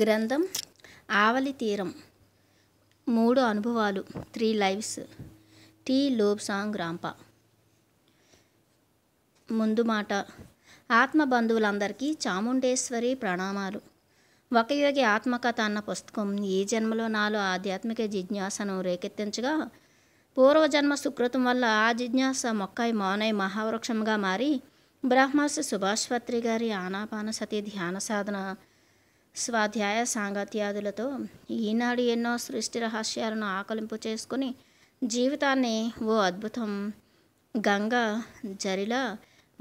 గ్రంథం ఆవలి తీరం మూడు అనుభవాలు three lives T Lobsang Rampa ముందు మాట ఆత్మ బంధువులందరికీ చాముండేశ్వరి ప్రణామాలు ఒక యోగి ఆత్మకథ అన్న పుస్తకం ఈ జన్మలో నాలో ఆధ్యాత్మిక జిజ్ఞాసను రేకెత్తించగా పూర్వజన్మ సుకృతం వల్ల ఆ జిజ్ఞాస మొక్కాయి మౌనై మహావృక్షంగా మారి బ్రహ్మర్షి సుభాష్పత్రి గారి ఆనాపానసతి ధ్యాన సాధన స్వాధ్యాయ సాంగత్యాదులతో ఈనాడు ఎన్నో సృష్టి రహస్యాలను ఆకలింపు చేసుకుని జీవితాన్ని ఓ అద్భుతం గంగ జరిలా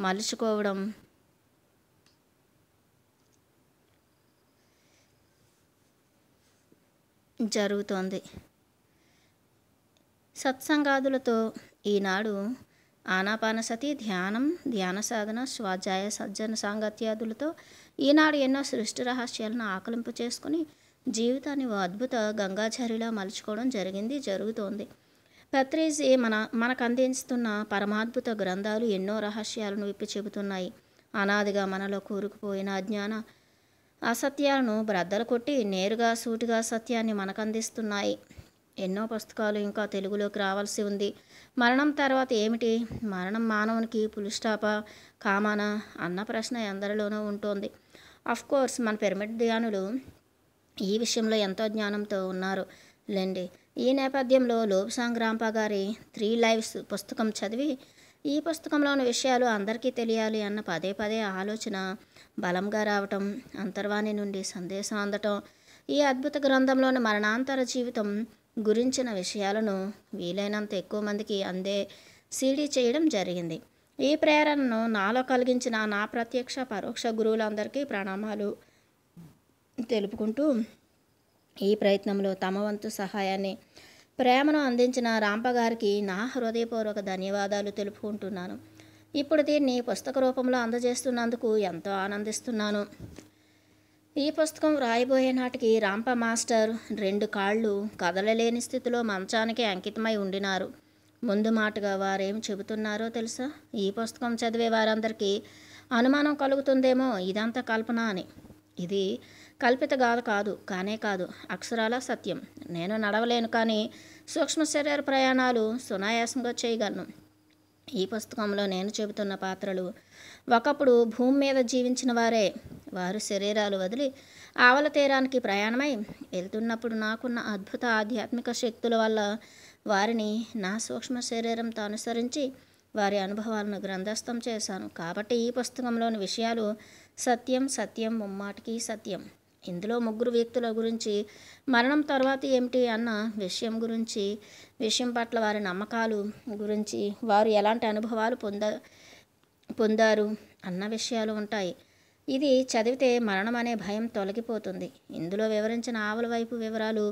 మలుచుకోవడం జరుగుతోంది సత్సంగాదులతో ఈనాడు ఆనాపానసతి ధ్యానం ధ్యాన సాధన స్వాధ్యాయ సజ్జన సాంగత్యాదులతో ఈనాడు ఎన్నో సృష్టి రహస్యాలను ఆకలింపు చేసుకుని జీవితాన్ని ఓ అద్భుత గంగాచారిలా మలుచుకోవడం జరిగింది జరుగుతోంది పత్రేజీ మన మనకు అందిస్తున్న పరమాద్భుత గ్రంథాలు ఎన్నో రహస్యాలను విప్పి చెబుతున్నాయి అనాదిగా మనలో కూరుకుపోయిన అజ్ఞాన అసత్యాలను బ్రద్దలు కొట్టి నేరుగా సూటిగా సత్యాన్ని మనకు అందిస్తున్నాయి ఎన్నో పుస్తకాలు ఇంకా తెలుగులోకి రావాల్సి ఉంది మరణం తర్వాత ఏమిటి మరణం మానవునికి పులుష్టాప కామాన అన్న ప్రశ్న ఎందరిలోనూ ఉంటుంది కోర్స్ మన పిరమిడ్ ధ్యానులు ఈ విషయంలో ఎంతో జ్ఞానంతో ఉన్నారు లేండి ఈ నేపథ్యంలో లోబ్సాంగ్ రాంప గారి త్రీ లైవ్స్ పుస్తకం చదివి ఈ పుస్తకంలోని విషయాలు అందరికీ తెలియాలి అన్న పదే పదే ఆలోచన బలంగా రావటం అంతర్వాణి నుండి సందేశం అందటం ఈ అద్భుత గ్రంథంలోని మరణాంతర జీవితం గురించిన విషయాలను వీలైనంత ఎక్కువ మందికి అందే సీడీ చేయడం జరిగింది ఈ ప్రేరణను నాలో కలిగించిన నా ప్రత్యక్ష పరోక్ష గురువులందరికీ ప్రణామాలు తెలుపుకుంటూ ఈ ప్రయత్నంలో తమ వంతు సహాయాన్ని ప్రేమను అందించిన రాంపగారికి నా హృదయపూర్వక ధన్యవాదాలు తెలుపుకుంటున్నాను ఇప్పుడు దీన్ని పుస్తక రూపంలో అందజేస్తున్నందుకు ఎంతో ఆనందిస్తున్నాను ఈ పుస్తకం రాయబోయే నాటికి రాంప మాస్టర్ రెండు కాళ్ళు కదలలేని స్థితిలో మంచానికి అంకితమై ఉండినారు ముందు మాటగా వారేం చెబుతున్నారో తెలుసా ఈ పుస్తకం చదివే వారందరికీ అనుమానం కలుగుతుందేమో ఇదంతా కల్పన అని ఇది కల్పిత గాథ కాదు కానే కాదు అక్షరాల సత్యం నేను నడవలేను కానీ సూక్ష్మ శరీర ప్రయాణాలు సునాయాసంగా చేయగలను ఈ పుస్తకంలో నేను చెబుతున్న పాత్రలు ఒకప్పుడు భూమి మీద జీవించిన వారే వారు శరీరాలు వదిలి ఆవల తీరానికి ప్రయాణమై వెళ్తున్నప్పుడు నాకున్న అద్భుత ఆధ్యాత్మిక శక్తుల వల్ల వారిని నా సూక్ష్మ శరీరంతో అనుసరించి వారి అనుభవాలను గ్రంథస్థం చేశాను కాబట్టి ఈ పుస్తకంలోని విషయాలు సత్యం సత్యం ముమ్మాటికి సత్యం ఇందులో ముగ్గురు వ్యక్తుల గురించి మరణం తర్వాత ఏమిటి అన్న విషయం గురించి విషయం పట్ల వారి నమ్మకాలు గురించి వారు ఎలాంటి అనుభవాలు పొంద పొందారు అన్న విషయాలు ఉంటాయి ఇది చదివితే మరణం అనే భయం తొలగిపోతుంది ఇందులో వివరించిన ఆవుల వైపు వివరాలు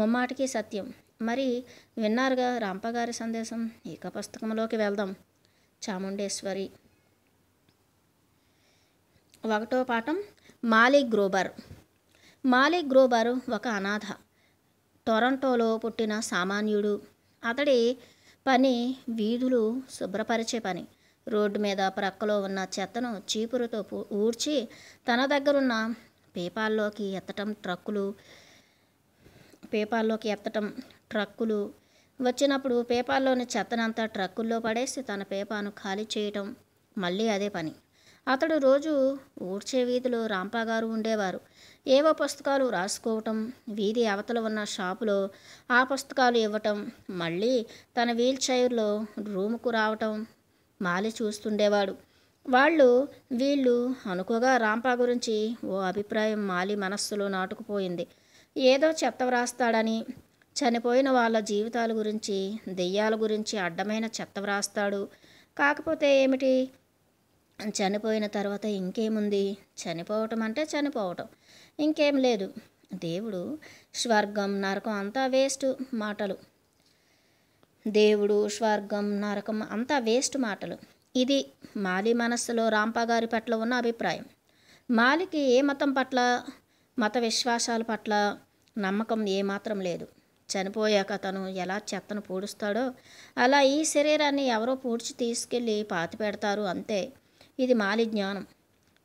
ముమ్మాటికి సత్యం మరి విన్నారుగా రాంపగారి సందేశం ఇక పుస్తకంలోకి వెళ్దాం చాముండేశ్వరి ఒకటో పాఠం మాలి గ్రోబర్ మాలి గ్రోబర్ ఒక అనాథ టొరంటోలో పుట్టిన సామాన్యుడు అతడి పని వీధులు శుభ్రపరిచే పని రోడ్డు మీద ప్రక్కలో ఉన్న చెత్తను చీపురుతో ఊడ్చి తన దగ్గరున్న పేపాల్లోకి ఎత్తటం ట్రక్కులు పేపాల్లోకి ఎత్తటం ట్రక్కులు వచ్చినప్పుడు పేపాల్లోని చెత్తనంతా ట్రక్కుల్లో పడేసి తన పేపాను ఖాళీ చేయటం మళ్ళీ అదే పని అతడు రోజు ఊడ్చే వీధిలో రాంపా గారు ఉండేవారు ఏవో పుస్తకాలు రాసుకోవటం వీధి అవతల ఉన్న షాపులో ఆ పుస్తకాలు ఇవ్వటం మళ్ళీ తన వీల్ చైర్లో రూముకు రావటం మాలి చూస్తుండేవాడు వాళ్ళు వీళ్ళు అనుకోగా రాంపా గురించి ఓ అభిప్రాయం మాలి మనస్సులో నాటుకుపోయింది ఏదో చెత్త వ్రాస్తాడని చనిపోయిన వాళ్ళ జీవితాల గురించి దెయ్యాల గురించి అడ్డమైన చెత్త వ్రాస్తాడు కాకపోతే ఏమిటి చనిపోయిన తర్వాత ఇంకేముంది చనిపోవటం అంటే చనిపోవటం ఇంకేం లేదు దేవుడు స్వర్గం నరకం అంతా వేస్ట్ మాటలు దేవుడు స్వర్గం నరకం అంతా వేస్ట్ మాటలు ఇది మాలి మనస్సులో రాంపగారి పట్ల ఉన్న అభిప్రాయం మాలికి ఏ మతం పట్ల మత విశ్వాసాల పట్ల నమ్మకం ఏమాత్రం లేదు చనిపోయాక తను ఎలా చెత్తను పూడుస్తాడో అలా ఈ శరీరాన్ని ఎవరో పూడ్చి తీసుకెళ్ళి పాతి పెడతారు అంతే ఇది మాలి జ్ఞానం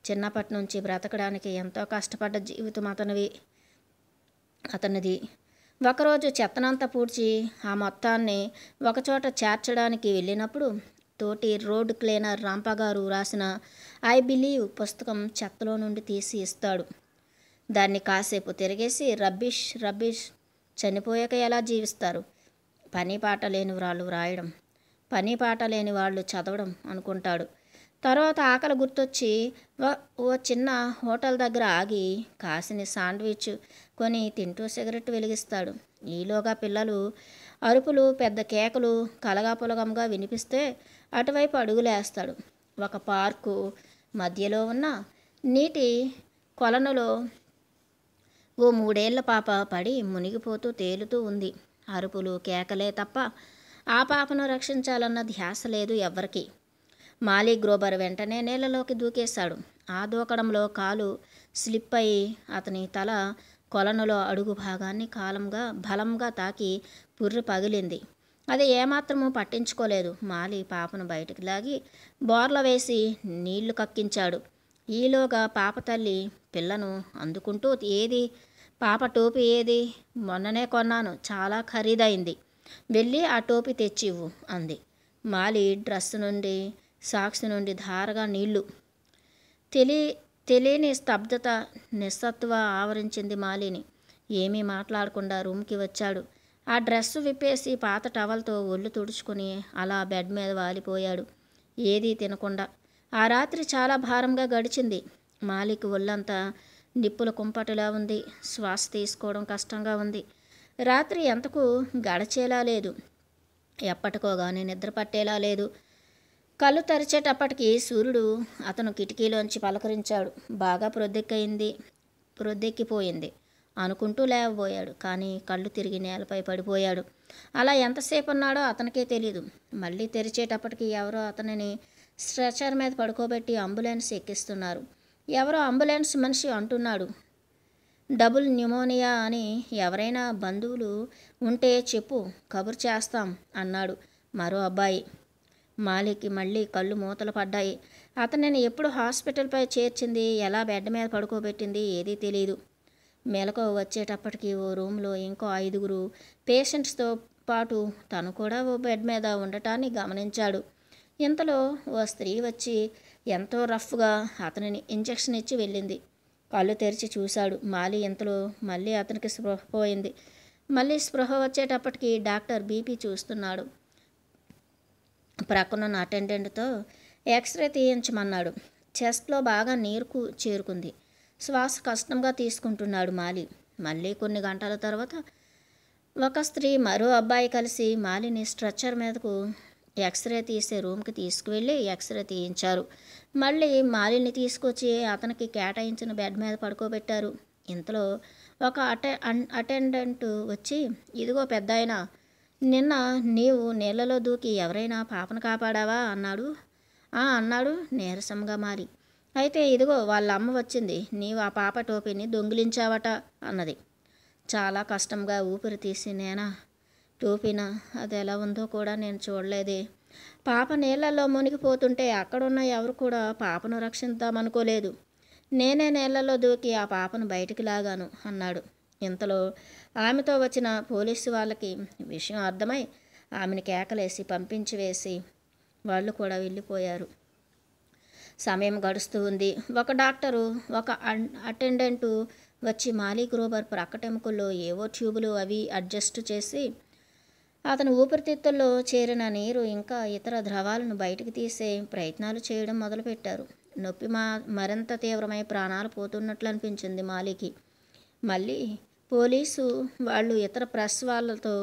చిన్నప్పటి నుంచి బ్రతకడానికి ఎంతో కష్టపడ్డ జీవితం అతనివి అతనిది ఒకరోజు చెత్తనంతా పూడ్చి ఆ మొత్తాన్ని ఒకచోట చేర్చడానికి వెళ్ళినప్పుడు తోటి రోడ్ క్లీనర్ రాంపగారు రాసిన ఐ బిలీవ్ పుస్తకం చెత్తలో నుండి తీసి ఇస్తాడు దాన్ని కాసేపు తిరిగేసి రబ్బిష్ రబ్బిష్ చనిపోయాక ఎలా జీవిస్తారు పని పాట లేని వాళ్ళు వ్రాయడం పని పాట లేని వాళ్ళు చదవడం అనుకుంటాడు తర్వాత ఆకలి గుర్తొచ్చి ఓ చిన్న హోటల్ దగ్గర ఆగి కాసిన శాండ్విచ్ కొని తింటూ సిగరెట్ వెలిగిస్తాడు ఈలోగా పిల్లలు అరుపులు పెద్ద కేకలు కలగాపులగంగా వినిపిస్తే అటువైపు అడుగులేస్తాడు ఒక పార్కు మధ్యలో ఉన్న నీటి కొలనులో ఓ మూడేళ్ల పాప పడి మునిగిపోతూ తేలుతూ ఉంది అరుపులు కేకలే తప్ప ఆ పాపను రక్షించాలన్న ధ్యాస లేదు ఎవ్వరికి మాలీ గ్రోబర్ వెంటనే నేలలోకి దూకేశాడు ఆ దూకడంలో కాలు స్లిప్ అయి అతని తల కొలనులో అడుగు భాగాన్ని కాలంగా బలంగా తాకి పుర్రి పగిలింది అది ఏమాత్రము పట్టించుకోలేదు మాలి పాపను బయటికి లాగి బోర్ల వేసి నీళ్లు కక్కించాడు ఈలోగా పాప తల్లి పిల్లను అందుకుంటూ ఏది పాప టోపీ ఏది మొన్ననే కొన్నాను చాలా ఖరీదైంది వెళ్ళి ఆ టోపీ తెచ్చివ్వు అంది మాలి డ్రెస్ నుండి సాక్స్ నుండి ధారగా నీళ్లు తెలి తెలియని స్తబ్దత నిస్సత్వ ఆవరించింది మాలిని ఏమీ మాట్లాడకుండా రూమ్కి వచ్చాడు ఆ డ్రెస్ విప్పేసి పాత టవల్తో ఒళ్ళు తుడుచుకుని అలా బెడ్ మీద వాలిపోయాడు ఏదీ తినకుండా ఆ రాత్రి చాలా భారంగా గడిచింది మాలిక్ ఒళ్ళంతా నిప్పుల కుంపటిలా ఉంది శ్వాస తీసుకోవడం కష్టంగా ఉంది రాత్రి ఎంతకు గడచేలా లేదు ఎప్పటికోగానే నిద్ర పట్టేలా లేదు కళ్ళు తెరిచేటప్పటికి సూర్యుడు అతను కిటికీలోంచి పలకరించాడు బాగా ప్రొద్దెక్కయింది ప్రొద్దెక్కిపోయింది అనుకుంటూ లేవబోయాడు కానీ కళ్ళు తిరిగి నేలపై పడిపోయాడు అలా ఎంతసేపు ఉన్నాడో అతనికే తెలియదు మళ్ళీ తెరిచేటప్పటికి ఎవరో అతనిని స్ట్రెచర్ మీద పడుకోబెట్టి అంబులెన్స్ ఎక్కిస్తున్నారు ఎవరో అంబులెన్స్ మనిషి అంటున్నాడు డబుల్ న్యూమోనియా అని ఎవరైనా బంధువులు ఉంటే చెప్పు కబురు చేస్తాం అన్నాడు మరో అబ్బాయి మాలికి మళ్ళీ కళ్ళు మూతలు పడ్డాయి అతనిని ఎప్పుడు హాస్పిటల్పై చేర్చింది ఎలా బెడ్ మీద పడుకోబెట్టింది ఏదీ తెలియదు మెలకు వచ్చేటప్పటికి ఓ రూమ్లో ఇంకో ఐదుగురు పేషెంట్స్తో పాటు తను కూడా ఓ బెడ్ మీద ఉండటాన్ని గమనించాడు ఇంతలో ఓ స్త్రీ వచ్చి ఎంతో రఫ్గా అతనిని ఇంజెక్షన్ ఇచ్చి వెళ్ళింది కళ్ళు తెరిచి చూశాడు మాలి ఇంతలో మళ్ళీ అతనికి స్పృహ పోయింది మళ్ళీ స్పృహ వచ్చేటప్పటికి డాక్టర్ బీపీ చూస్తున్నాడు ప్రక్కనున్న అటెండెంట్తో ఎక్స్రే తీయించమన్నాడు చెస్ట్లో బాగా నీరుకు చేరుకుంది శ్వాస కష్టంగా తీసుకుంటున్నాడు మాలి మళ్ళీ కొన్ని గంటల తర్వాత ఒక స్త్రీ మరో అబ్బాయి కలిసి మాలిని స్ట్రెచ్చర్ మీదకు ఎక్స్రే తీసే రూమ్కి తీసుకువెళ్ళి ఎక్స్రే తీయించారు మళ్ళీ మాలిని తీసుకొచ్చి అతనికి కేటాయించిన బెడ్ మీద పడుకోబెట్టారు ఇంతలో ఒక అటె అటెండెంట్ వచ్చి ఇదిగో పెద్ద ఆయన నిన్న నీవు నీళ్ళలో దూకి ఎవరైనా పాపను కాపాడావా అన్నాడు అన్నాడు నీరసంగా మారి అయితే ఇదిగో వాళ్ళ అమ్మ వచ్చింది నీవు ఆ పాప టోపీని దొంగిలించావట అన్నది చాలా కష్టంగా ఊపిరి తీసి నేనా టూపినా అది ఎలా ఉందో కూడా నేను చూడలేదే పాప నీళ్ళలో మునిగిపోతుంటే అక్కడున్న ఎవరు కూడా పాపను రక్షిద్దామనుకోలేదు నేనే నీళ్ళలో దూకి ఆ పాపను బయటికి లాగాను అన్నాడు ఇంతలో ఆమెతో వచ్చిన పోలీసు వాళ్ళకి విషయం అర్థమై ఆమెను కేకలేసి పంపించి వేసి వాళ్ళు కూడా వెళ్ళిపోయారు సమయం గడుస్తూ ఉంది ఒక డాక్టరు ఒక అటెండెంటు వచ్చి మాలీ గ్రోబర్ ప్రకటెముకల్లో ఏవో ట్యూబులు అవి అడ్జస్ట్ చేసి అతను ఊపిరితిత్తుల్లో చేరిన నీరు ఇంకా ఇతర ద్రవాలను బయటికి తీసే ప్రయత్నాలు చేయడం మొదలుపెట్టారు నొప్పి మా మరింత తీవ్రమై ప్రాణాలు పోతున్నట్లు అనిపించింది మాలికి మళ్ళీ పోలీసు వాళ్ళు ఇతర ప్రెస్ వాళ్ళతో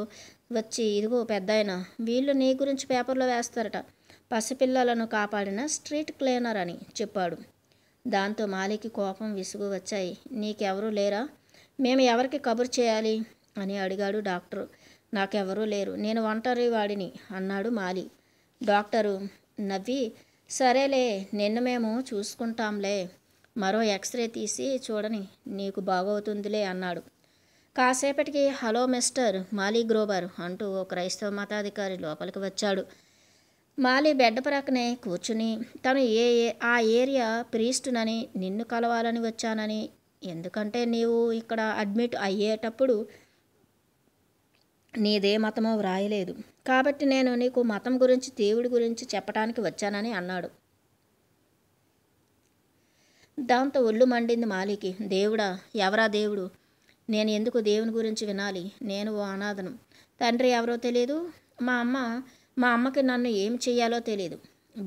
వచ్చి ఇదిగో పెద్దాయన వీళ్ళు నీ గురించి పేపర్లో వేస్తారట పసిపిల్లలను కాపాడిన స్ట్రీట్ క్లీనర్ అని చెప్పాడు దాంతో మాలికి కోపం విసుగు వచ్చాయి నీకెవరూ లేరా మేము ఎవరికి కబురు చేయాలి అని అడిగాడు డాక్టర్ నాకెవరూ లేరు నేను ఒంటరి వాడిని అన్నాడు మాలి డాక్టరు నవ్వి సరేలే నిన్ను మేము చూసుకుంటాంలే మరో ఎక్స్రే తీసి చూడని నీకు బాగవుతుందిలే అన్నాడు కాసేపటికి హలో మిస్టర్ మాలీ గ్రోబర్ అంటూ ఓ క్రైస్తవ మతాధికారి లోపలికి వచ్చాడు మాలి బెడ్ ప్రక్కనే కూర్చుని తను ఏ ఆ ఏరియా ప్రీస్టునని నిన్ను కలవాలని వచ్చానని ఎందుకంటే నీవు ఇక్కడ అడ్మిట్ అయ్యేటప్పుడు నీదే మతమో వ్రాయలేదు కాబట్టి నేను నీకు మతం గురించి దేవుడి గురించి చెప్పడానికి వచ్చానని అన్నాడు దాంతో ఒళ్ళు మండింది మాలికి దేవుడా ఎవరా దేవుడు నేను ఎందుకు దేవుని గురించి వినాలి నేను ఓ అనాథను తండ్రి ఎవరో తెలియదు మా అమ్మ మా అమ్మకి నన్ను ఏం చేయాలో తెలియదు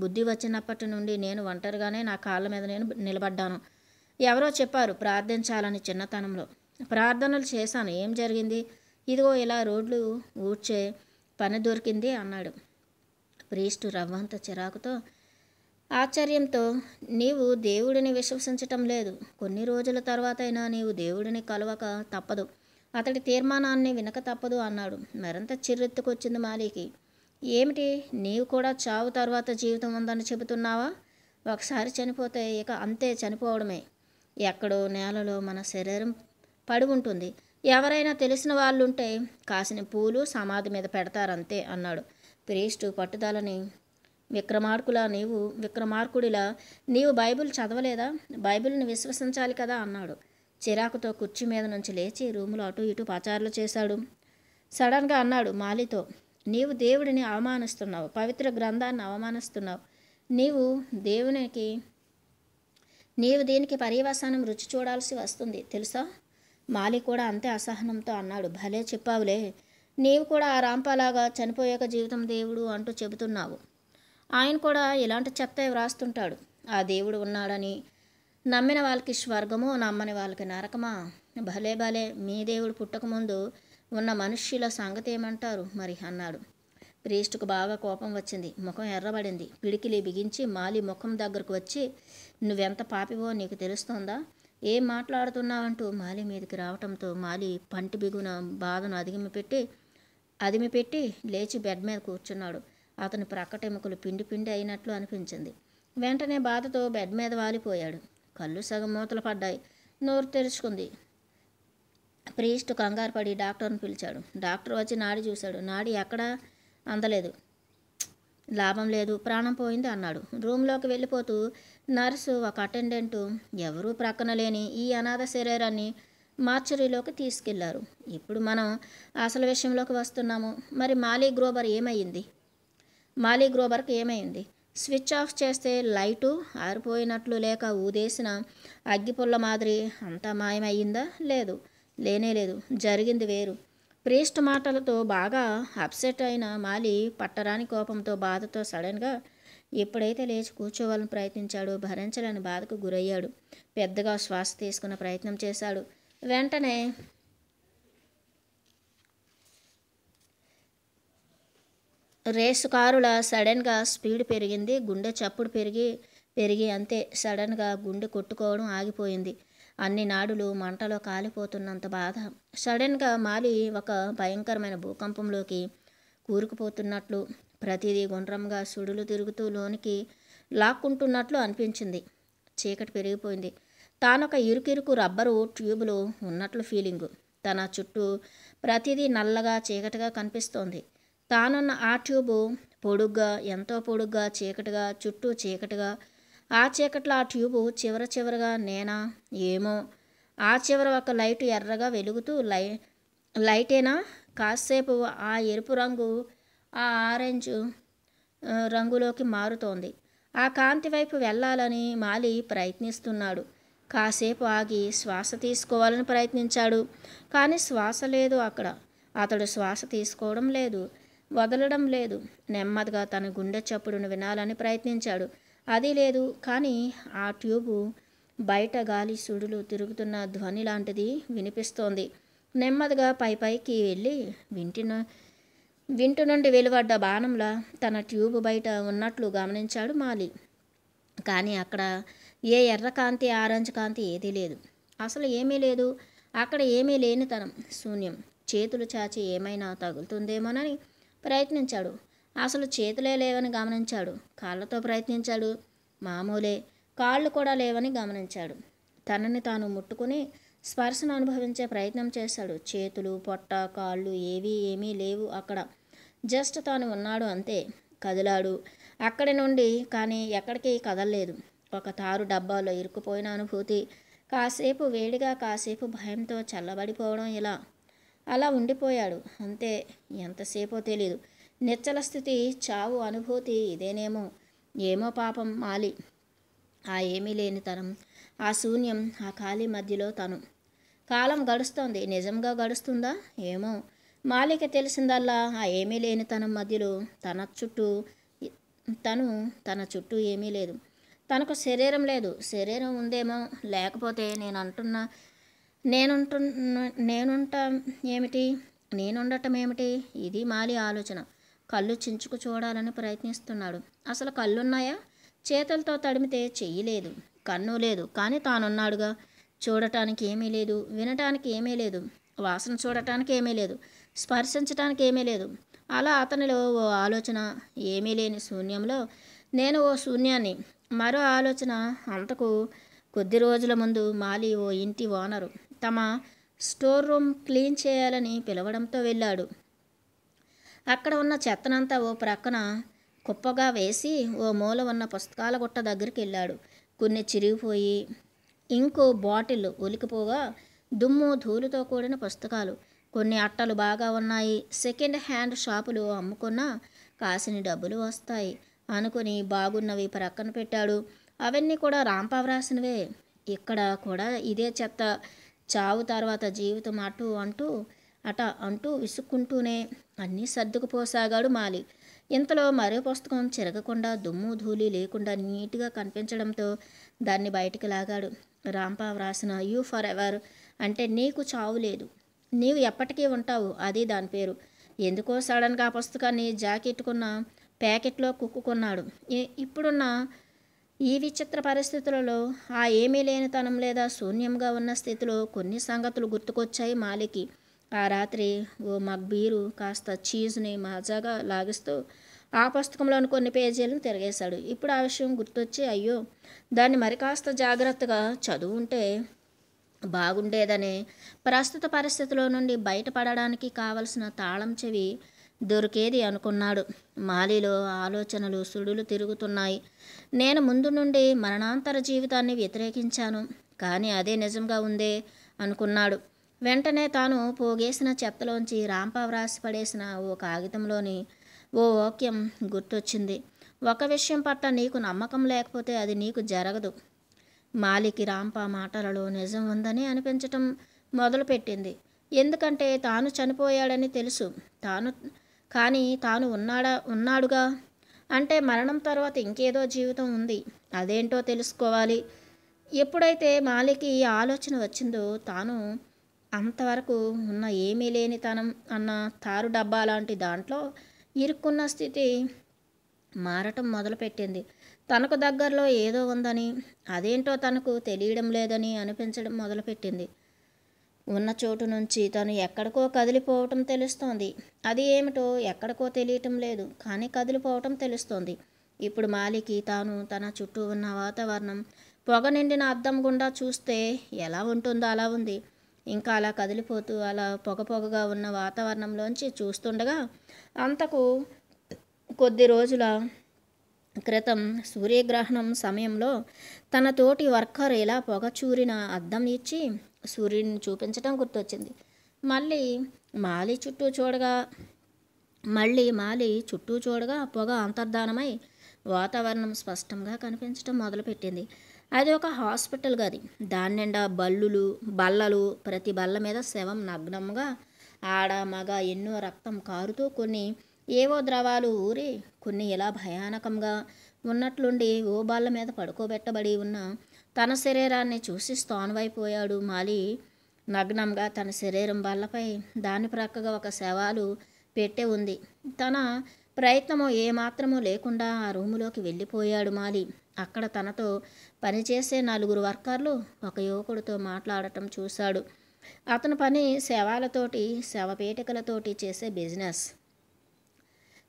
బుద్ధి వచ్చినప్పటి నుండి నేను ఒంటరిగానే నా కాళ్ళ మీద నేను నిలబడ్డాను ఎవరో చెప్పారు ప్రార్థించాలని చిన్నతనంలో ప్రార్థనలు చేశాను ఏం జరిగింది ఇదిగో ఇలా రోడ్లు ఊడ్చే పని దొరికింది అన్నాడు ప్రీస్టు రవ్వంత చిరాకుతో ఆశ్చర్యంతో నీవు దేవుడిని విశ్వసించటం లేదు కొన్ని రోజుల తర్వాత అయినా నీవు దేవుడిని కలవక తప్పదు అతడి తీర్మానాన్ని వినక తప్పదు అన్నాడు మరింత చిర్రెత్తుకొచ్చింది మాలికి ఏమిటి నీవు కూడా చావు తర్వాత జీవితం ఉందని చెబుతున్నావా ఒకసారి చనిపోతే ఇక అంతే చనిపోవడమే ఎక్కడో నేలలో మన శరీరం పడి ఉంటుంది ఎవరైనా తెలిసిన వాళ్ళుంటే కాసిన పూలు సమాధి మీద పెడతారంతే అన్నాడు ప్రీస్టు పట్టుదలని విక్రమార్కులా నీవు విక్రమార్కుడిలా నీవు బైబిల్ చదవలేదా బైబిల్ని విశ్వసించాలి కదా అన్నాడు చిరాకుతో కుర్చీ మీద నుంచి లేచి రూములో అటు ఇటు పచారులు చేశాడు సడన్గా అన్నాడు మాలితో నీవు దేవుడిని అవమానిస్తున్నావు పవిత్ర గ్రంథాన్ని అవమానిస్తున్నావు నీవు దేవునికి నీవు దీనికి పర్యవసానం రుచి చూడాల్సి వస్తుంది తెలుసా మాలి కూడా అంతే అసహనంతో అన్నాడు భలే చెప్పావులే నీవు కూడా ఆ రాంపాలాగా చనిపోయాక జీవితం దేవుడు అంటూ చెబుతున్నావు ఆయన కూడా ఇలాంటి చెప్తే వ్రాస్తుంటాడు ఆ దేవుడు ఉన్నాడని నమ్మిన వాళ్ళకి స్వర్గమో నమ్మని వాళ్ళకి నరకమా భలే భలే మీ దేవుడు పుట్టకముందు ఉన్న మనుష్యుల సంగతి ఏమంటారు మరి అన్నాడు ప్రీస్టుకు బాగా కోపం వచ్చింది ముఖం ఎర్రబడింది పిడికిలి బిగించి మాలి ముఖం దగ్గరకు వచ్చి నువ్వెంత పాపివో నీకు తెలుస్తోందా ఏం మాట్లాడుతున్నావంటూ మాలి మీదకి రావటంతో మాలి పంటి బిగున బాధను అధిగమిపెట్టి అదిమిపెట్టి లేచి బెడ్ మీద కూర్చున్నాడు అతని ప్రక్కటెముకలు పిండి పిండి అయినట్లు అనిపించింది వెంటనే బాధతో బెడ్ మీద వాలిపోయాడు కళ్ళు సగం మూతలు పడ్డాయి నోరు తెరుచుకుంది ప్రీస్ట్ కంగారు పడి డాక్టర్ని పిలిచాడు డాక్టర్ వచ్చి నాడి చూశాడు నాడి ఎక్కడా అందలేదు లాభం లేదు ప్రాణం పోయింది అన్నాడు రూమ్లోకి వెళ్ళిపోతూ నర్సు ఒక అటెండెంటు ఎవరూ ప్రక్కన లేని ఈ అనాథ శరీరాన్ని మార్చరీలోకి తీసుకెళ్లారు ఇప్పుడు మనం అసలు విషయంలోకి వస్తున్నాము మరి మాలీ గ్రోబర్ ఏమైంది మాలీ గ్రోబర్కి ఏమైంది స్విచ్ ఆఫ్ చేస్తే లైటు ఆరిపోయినట్లు లేక ఊదేసిన అగ్గిపుల్ల మాదిరి అంతా మాయమయ్యిందా లేదు లేనే లేదు జరిగింది వేరు ప్రీస్ట్ మాటలతో బాగా అప్సెట్ అయిన మాలి పట్టరాని కోపంతో బాధతో సడన్గా ఎప్పుడైతే లేచి కూర్చోవాలని ప్రయత్నించాడో భరించలేని బాధకు గురయ్యాడు పెద్దగా శ్వాస తీసుకున్న ప్రయత్నం చేశాడు వెంటనే రేసు కారుల సడన్గా స్పీడ్ పెరిగింది గుండె చప్పుడు పెరిగి పెరిగి అంతే సడన్గా గుండె కొట్టుకోవడం ఆగిపోయింది అన్ని నాడులు మంటలో కాలిపోతున్నంత బాధ సడన్గా మాలి ఒక భయంకరమైన భూకంపంలోకి కూరుకుపోతున్నట్లు ప్రతిదీ గుండ్రంగా సుడులు తిరుగుతూ లోనికి లాక్కుంటున్నట్లు అనిపించింది చీకటి పెరిగిపోయింది తానొక ఇరుకిరుకు రబ్బరు ట్యూబులు ఉన్నట్లు ఫీలింగు తన చుట్టూ ప్రతిదీ నల్లగా చీకటిగా కనిపిస్తోంది తానున్న ఆ ట్యూబు పొడుగ్గా ఎంతో పొడుగ్గా చీకటిగా చుట్టూ చీకటిగా ఆ చీకట్లో ఆ ట్యూబు చివర చివరగా నేనా ఏమో ఆ చివర ఒక లైట్ ఎర్రగా వెలుగుతూ లై లైటేనా కాసేపు ఆ ఎరుపు రంగు ఆ ఆరెంజ్ రంగులోకి మారుతోంది ఆ కాంతి వైపు వెళ్ళాలని మాలి ప్రయత్నిస్తున్నాడు కాసేపు ఆగి శ్వాస తీసుకోవాలని ప్రయత్నించాడు కానీ శ్వాస లేదు అక్కడ అతడు శ్వాస తీసుకోవడం లేదు వదలడం లేదు నెమ్మదిగా తన గుండె చప్పుడును వినాలని ప్రయత్నించాడు అది లేదు కానీ ఆ ట్యూబు బయట గాలి సుడులు తిరుగుతున్న ధ్వని లాంటిది వినిపిస్తోంది నెమ్మదిగా పై పైకి వెళ్ళి వింటిన వింటు నుండి వెలువడ్డ బాణంలా తన ట్యూబ్ బయట ఉన్నట్లు గమనించాడు మాలి కానీ అక్కడ ఏ ఎర్ర కాంతి ఆరెంజ్ కాంతి ఏదీ లేదు అసలు ఏమీ లేదు అక్కడ ఏమీ లేని తనం శూన్యం చేతులు చాచి ఏమైనా తగులుతుందేమోనని ప్రయత్నించాడు అసలు చేతులే లేవని గమనించాడు కాళ్ళతో ప్రయత్నించాడు మామూలే కాళ్ళు కూడా లేవని గమనించాడు తనని తాను ముట్టుకుని స్పర్శను అనుభవించే ప్రయత్నం చేశాడు చేతులు పొట్ట కాళ్ళు ఏవి ఏమీ లేవు అక్కడ జస్ట్ తాను ఉన్నాడు అంతే కదిలాడు అక్కడి నుండి కానీ ఎక్కడికి కదలలేదు ఒక తారు డబ్బాలో ఇరుక్కుపోయిన అనుభూతి కాసేపు వేడిగా కాసేపు భయంతో చల్లబడిపోవడం ఇలా అలా ఉండిపోయాడు అంతే ఎంతసేపో తెలీదు నిచ్చల స్థితి చావు అనుభూతి ఇదేనేమో ఏమో పాపం మాలి ఆ ఏమీ లేనితనం ఆ శూన్యం ఆ ఖాళీ మధ్యలో తను కాలం గడుస్తోంది నిజంగా గడుస్తుందా ఏమో మాలిక తెలిసిందల్లా ఆ ఏమీ లేని తన మధ్యలో తన చుట్టూ తను తన చుట్టూ ఏమీ లేదు తనకు శరీరం లేదు శరీరం ఉందేమో లేకపోతే నేను అంటున్నా నేనుంటు నేనుంట ఏమిటి నేనుండటం ఏమిటి ఇది మాలి ఆలోచన కళ్ళు చించుకు చూడాలని ప్రయత్నిస్తున్నాడు అసలు కళ్ళున్నాయా చేతులతో తడిమితే చెయ్యలేదు కన్ను లేదు కానీ తానున్నాడుగా చూడటానికి ఏమీ లేదు వినటానికి ఏమీ లేదు వాసన చూడటానికి ఏమీ లేదు స్పర్శించటానికి ఏమీ లేదు అలా అతనిలో ఓ ఆలోచన ఏమీ లేని శూన్యంలో నేను ఓ శూన్యాన్ని మరో ఆలోచన అంతకు కొద్ది రోజుల ముందు మాలి ఓ ఇంటి ఓనరు తమ స్టోర్ రూమ్ క్లీన్ చేయాలని పిలవడంతో వెళ్ళాడు అక్కడ ఉన్న చెత్తనంతా ఓ ప్రక్కన కుప్పగా వేసి ఓ మూల ఉన్న పుస్తకాల గుట్ట దగ్గరికి వెళ్ళాడు కొన్ని చిరిగిపోయి ఇంకో బాటిల్ ఒలికిపోగా దుమ్ము ధూళితో కూడిన పుస్తకాలు కొన్ని అట్టలు బాగా ఉన్నాయి సెకండ్ హ్యాండ్ షాపులు అమ్ముకున్నా కాసిని డబ్బులు వస్తాయి అనుకుని బాగున్నవి ప్రక్కన పెట్టాడు అవన్నీ కూడా రాంపావ రాసినవే ఇక్కడ కూడా ఇదే చెత్త చావు తర్వాత జీవితం అటు అంటూ అట అంటూ విసుక్కుంటూనే అన్నీ సర్దుకుపోసాగాడు మాలి ఇంతలో మరో పుస్తకం చిరగకుండా దుమ్ము ధూళి లేకుండా నీట్గా కనిపించడంతో దాన్ని బయటికి లాగాడు రాంపా వ్రాసిన యూ ఫర్ ఎవర్ అంటే నీకు చావు లేదు నీవు ఎప్పటికీ ఉంటావు అది దాని పేరు ఎందుకో సడన్గా ఆ పుస్తకాన్ని జాకెట్టుకున్న ప్యాకెట్లో కుక్కుకున్నాడు ఇప్పుడున్న ఈ విచిత్ర పరిస్థితులలో ఆ ఏమీ లేనితనం లేదా శూన్యంగా ఉన్న స్థితిలో కొన్ని సంగతులు గుర్తుకొచ్చాయి మాలికి ఆ రాత్రి ఓ బీరు కాస్త చీజ్ని మజాగా లాగిస్తూ ఆ పుస్తకంలోని కొన్ని పేజీలను తిరిగేశాడు ఇప్పుడు ఆ విషయం గుర్తొచ్చి అయ్యో దాన్ని మరి కాస్త జాగ్రత్తగా చదువుంటే బాగుండేదని ప్రస్తుత పరిస్థితిలో నుండి బయటపడడానికి కావలసిన తాళం చెవి దొరికేది అనుకున్నాడు మాలిలో ఆలోచనలు సుడులు తిరుగుతున్నాయి నేను ముందు నుండి మరణాంతర జీవితాన్ని వ్యతిరేకించాను కానీ అదే నిజంగా ఉందే అనుకున్నాడు వెంటనే తాను పోగేసిన చెత్తలోంచి రాంప వ్రాసి పడేసిన ఓ కాగితంలోని ఓ వాక్యం గుర్తొచ్చింది ఒక విషయం పట్ల నీకు నమ్మకం లేకపోతే అది నీకు జరగదు మాలికి రాంప మాటలలో నిజం ఉందని అనిపించటం మొదలుపెట్టింది ఎందుకంటే తాను చనిపోయాడని తెలుసు తాను కానీ తాను ఉన్నాడా ఉన్నాడుగా అంటే మరణం తర్వాత ఇంకేదో జీవితం ఉంది అదేంటో తెలుసుకోవాలి ఎప్పుడైతే మాలికి ఈ ఆలోచన వచ్చిందో తాను అంతవరకు ఉన్న ఏమీ లేనితనం అన్న తారు డబ్బా లాంటి దాంట్లో ఇరుక్కున్న స్థితి మారటం మొదలుపెట్టింది తనకు దగ్గరలో ఏదో ఉందని అదేంటో తనకు తెలియడం లేదని అనిపించడం మొదలుపెట్టింది ఉన్న చోటు నుంచి తను ఎక్కడికో కదిలిపోవటం తెలుస్తోంది అది ఏమిటో ఎక్కడికో తెలియటం లేదు కానీ కదిలిపోవటం తెలుస్తోంది ఇప్పుడు మాలికి తాను తన చుట్టూ ఉన్న వాతావరణం పొగ నిండిన అద్దం గుండా చూస్తే ఎలా ఉంటుందో అలా ఉంది ఇంకా అలా కదిలిపోతూ అలా పొగ పొగగా ఉన్న వాతావరణంలోంచి చూస్తుండగా అంతకు కొద్ది రోజుల క్రితం సూర్యగ్రహణం సమయంలో తన తోటి వర్కర్ ఇలా చూరిన అద్దం ఇచ్చి సూర్యుడిని చూపించడం గుర్తొచ్చింది మళ్ళీ మాలి చుట్టూ చూడగా మళ్ళీ మాలి చుట్టూ చూడగా పొగ అంతర్ధానమై వాతావరణం స్పష్టంగా కనిపించడం మొదలుపెట్టింది అది ఒక హాస్పిటల్ గది దాని నిండా బల్లులు బల్లలు ప్రతి బల్ల మీద శవం నగ్నంగా ఆడ మగ ఎన్నో రక్తం కారుతూ కొన్ని ఏవో ద్రవాలు ఊరి కొన్ని ఇలా భయానకంగా ఉన్నట్లుండి ఓ బాళ్ళ మీద పడుకోబెట్టబడి ఉన్న తన శరీరాన్ని చూసి స్థానవైపోయాడు మాలి నగ్నంగా తన శరీరం బల్లపై దాని ప్రక్కగా ఒక శవాలు పెట్టే ఉంది తన ప్రయత్నము ఏమాత్రము లేకుండా ఆ రూములోకి వెళ్ళిపోయాడు మాలి అక్కడ తనతో పనిచేసే నలుగురు వర్కర్లు ఒక యువకుడితో మాట్లాడటం చూశాడు అతను పని శవాలతోటి శవపేటికలతోటి చేసే బిజినెస్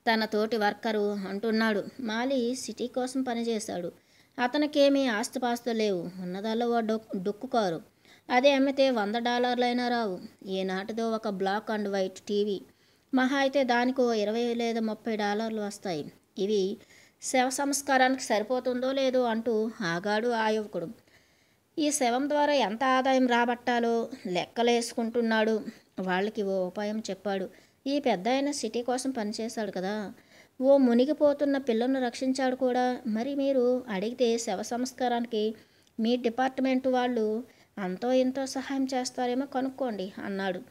తన తోటి వర్కరు అంటున్నాడు మాలి సిటీ కోసం పనిచేశాడు అతనికేమీ ఆస్తుపాస్తు లేవు ఉన్నదాల్లో డొక్కు కారు అదే అమ్మితే వంద డాలర్లైనా రావు ఏనాటిదో ఒక బ్లాక్ అండ్ వైట్ టీవీ మహా అయితే దానికో ఇరవై లేదా ముప్పై డాలర్లు వస్తాయి ఇవి శవ సంస్కారానికి సరిపోతుందో లేదో అంటూ ఆగాడు ఆ యువకుడు ఈ శవం ద్వారా ఎంత ఆదాయం రాబట్టాలో లెక్కలేసుకుంటున్నాడు వాళ్ళకి ఓ ఉపాయం చెప్పాడు ఈ పెద్ద ఆయన సిటీ కోసం పనిచేశాడు కదా ఓ మునిగిపోతున్న పిల్లను రక్షించాడు కూడా మరి మీరు అడిగితే శవ సంస్కారానికి మీ డిపార్ట్మెంట్ వాళ్ళు అంతో ఇంతో సహాయం చేస్తారేమో కనుక్కోండి అన్నాడు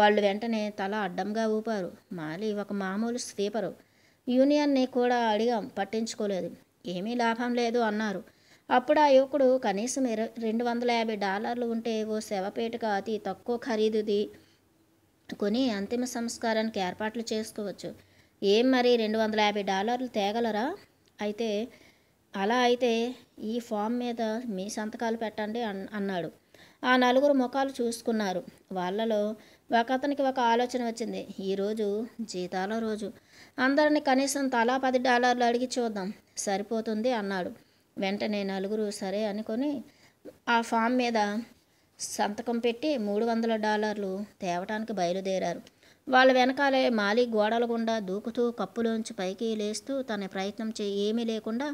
వాళ్ళు వెంటనే తల అడ్డంగా ఊపారు మాలి ఒక మామూలు స్వీపరు యూనియన్ని కూడా అడిగాం పట్టించుకోలేదు ఏమీ లాభం లేదు అన్నారు అప్పుడు ఆ యువకుడు కనీసం రెండు వందల యాభై డాలర్లు ఉంటే ఓ శవపేటక అతి తక్కువ ఖరీదుది కొని అంతిమ సంస్కారానికి ఏర్పాట్లు చేసుకోవచ్చు ఏం మరి రెండు వందల యాభై డాలర్లు తేగలరా అయితే అలా అయితే ఈ ఫామ్ మీద మీ సంతకాలు పెట్టండి అన్నాడు ఆ నలుగురు ముఖాలు చూసుకున్నారు వాళ్ళలో ఒక అతనికి ఒక ఆలోచన వచ్చింది ఈరోజు జీతాల రోజు అందరిని కనీసం తలా పది డాలర్లు అడిగి చూద్దాం సరిపోతుంది అన్నాడు వెంటనే నలుగురు సరే అనుకొని ఆ ఫామ్ మీద సంతకం పెట్టి మూడు వందల డాలర్లు తేవటానికి బయలుదేరారు వాళ్ళ వెనకాలే మాలి గోడల గుండా దూకుతూ కప్పులోంచి పైకి లేస్తూ తన ప్రయత్నం చే ఏమీ లేకుండా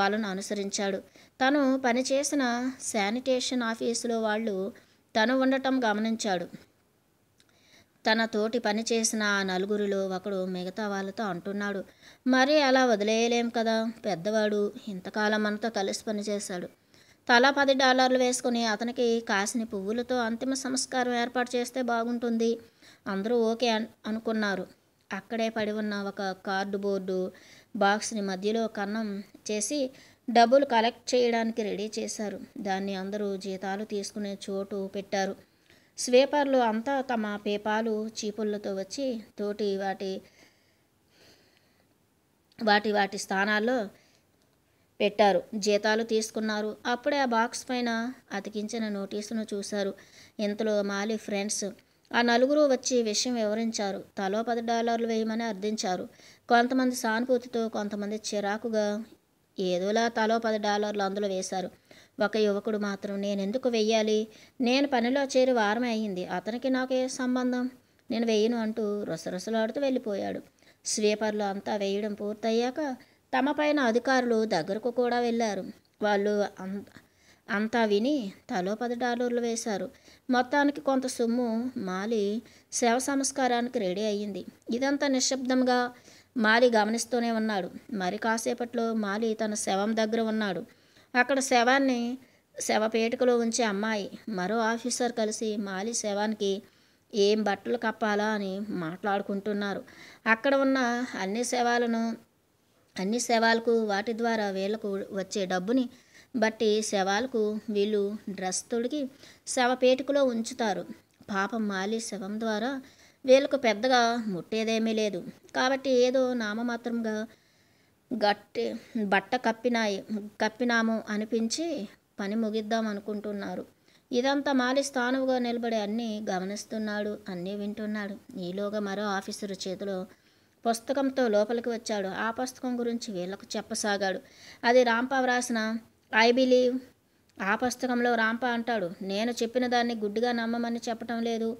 వాళ్ళను అనుసరించాడు తను పనిచేసిన శానిటేషన్ ఆఫీసులో వాళ్ళు తను ఉండటం గమనించాడు తన తోటి పనిచేసిన ఆ నలుగురిలో ఒకడు మిగతా వాళ్ళతో అంటున్నాడు మరి అలా వదిలేయలేం కదా పెద్దవాడు ఇంతకాలం మనతో కలిసి పనిచేశాడు తలా పది డాలర్లు వేసుకుని అతనికి కాసిన పువ్వులతో అంతిమ సంస్కారం ఏర్పాటు చేస్తే బాగుంటుంది అందరూ ఓకే అనుకున్నారు అక్కడే పడి ఉన్న ఒక కార్డు బోర్డు బాక్స్ని మధ్యలో కన్నం చేసి డబ్బులు కలెక్ట్ చేయడానికి రెడీ చేశారు దాన్ని అందరూ జీతాలు తీసుకునే చోటు పెట్టారు స్వీపర్లు అంతా తమ పేపాలు చీపుళ్ళతో వచ్చి తోటి వాటి వాటి వాటి స్థానాల్లో పెట్టారు జీతాలు తీసుకున్నారు అప్పుడే ఆ బాక్స్ పైన అతికించిన నోటీసును చూశారు ఇంతలో మాలి ఫ్రెండ్స్ ఆ నలుగురు వచ్చి విషయం వివరించారు తలో పది డాలర్లు వేయమని అర్థించారు కొంతమంది సానుభూతితో కొంతమంది చిరాకుగా ఏదోలా తలో పది డాలర్లు అందులో వేశారు ఒక యువకుడు మాత్రం నేనెందుకు వెయ్యాలి నేను పనిలో చేరి వారమే అయింది అతనికి నాకు ఏ సంబంధం నేను వెయ్యను అంటూ రొసరొసలాడుతూ వెళ్ళిపోయాడు స్వీపర్లు అంతా వేయడం పూర్తయ్యాక తమ పైన అధికారులు దగ్గరకు కూడా వెళ్ళారు వాళ్ళు అంతా విని తలో పది డాలర్లు వేశారు మొత్తానికి కొంత సొమ్ము మాలి శవ సంస్కారానికి రెడీ అయ్యింది ఇదంతా నిశ్శబ్దంగా మాలి గమనిస్తూనే ఉన్నాడు మరి కాసేపట్లో మాలి తన శవం దగ్గర ఉన్నాడు అక్కడ శవాన్ని శవ పేటకలో ఉంచే అమ్మాయి మరో ఆఫీసర్ కలిసి మాలి శవానికి ఏం బట్టలు కప్పాలా అని మాట్లాడుకుంటున్నారు అక్కడ ఉన్న అన్ని శవాలను అన్ని శవాలకు వాటి ద్వారా వీళ్ళకు వచ్చే డబ్బుని బట్టి శవాలకు వీళ్ళు డ్రెస్ తొడిగి శవపేటికలో ఉంచుతారు పాపం మాలి శవం ద్వారా వీళ్ళకు పెద్దగా ముట్టేదేమీ లేదు కాబట్టి ఏదో నామమాత్రంగా గట్టి బట్ట కప్పినాయి కప్పినాము అనిపించి పని ముగిద్దాం అనుకుంటున్నారు ఇదంతా మాలి స్థానువుగా నిలబడి అన్నీ గమనిస్తున్నాడు అన్నీ వింటున్నాడు ఈలోగా మరో ఆఫీసరు చేతిలో పుస్తకంతో లోపలికి వచ్చాడు ఆ పుస్తకం గురించి వీళ్ళకు చెప్పసాగాడు అది రాంపా వ్రాసిన ఐ బిలీవ్ ఆ పుస్తకంలో రాంప అంటాడు నేను చెప్పిన దాన్ని గుడ్డిగా నమ్మమని చెప్పటం లేదు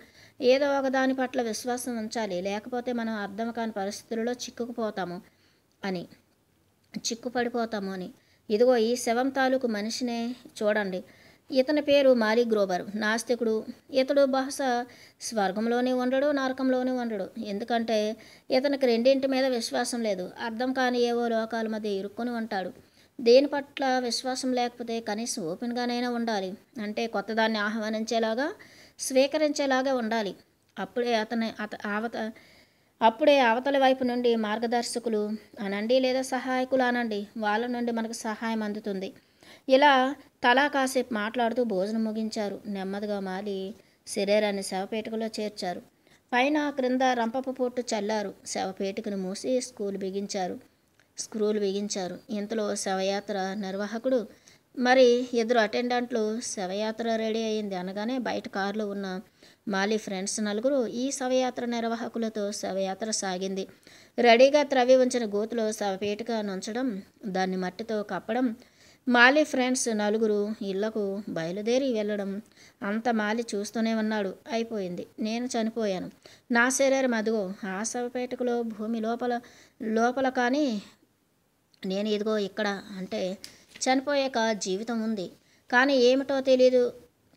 ఏదో ఒక దాని పట్ల విశ్వాసం ఉంచాలి లేకపోతే మనం అర్థం కాని పరిస్థితులలో చిక్కుకుపోతాము అని చిక్కుపడిపోతామో అని ఇదిగో ఈ శవం తాలూకు మనిషినే చూడండి ఇతని పేరు మాలి గ్రోబర్ నాస్తికుడు ఇతడు బహుశా స్వర్గంలోనే ఉండడు నరకంలోనే ఉండడు ఎందుకంటే ఇతనికి రెండింటి మీద విశ్వాసం లేదు అర్థం కాని ఏవో లోకాల మధ్య ఇరుక్కుని ఉంటాడు దేని పట్ల విశ్వాసం లేకపోతే కనీసం ఓపెన్గానైనా ఉండాలి అంటే కొత్తదాన్ని ఆహ్వానించేలాగా స్వీకరించేలాగా ఉండాలి అప్పుడే అతని అత ఆవత అప్పుడే అవతల వైపు నుండి మార్గదర్శకులు అనండి లేదా సహాయకులు అనండి వాళ్ళ నుండి మనకు సహాయం అందుతుంది ఇలా తలా కాసేపు మాట్లాడుతూ భోజనం ముగించారు నెమ్మదిగా మాలి శరీరాన్ని శవపేటకలో చేర్చారు పైన క్రింద రంపపు పొట్టు చల్లారు శవపేటికను మూసి స్కూలు బిగించారు స్క్రూలు బిగించారు ఇంతలో శవయాత్ర నిర్వాహకుడు మరి ఇద్దరు అటెండెంట్లు శవయాత్ర రెడీ అయింది అనగానే బయట కారులో ఉన్న మాలి ఫ్రెండ్స్ నలుగురు ఈ శవయాత్ర నిర్వాహకులతో శవయాత్ర సాగింది రెడీగా త్రవి ఉంచిన గోతులో శవపేటగా నుంచడం దాన్ని మట్టితో కప్పడం మాలి ఫ్రెండ్స్ నలుగురు ఇళ్లకు బయలుదేరి వెళ్ళడం అంత మాలి చూస్తూనే ఉన్నాడు అయిపోయింది నేను చనిపోయాను నా శరీరం అదిగో ఆ శవపేటకులో భూమి లోపల లోపల కానీ నేను ఇదిగో ఇక్కడ అంటే చనిపోయాక జీవితం ఉంది కానీ ఏమిటో తెలియదు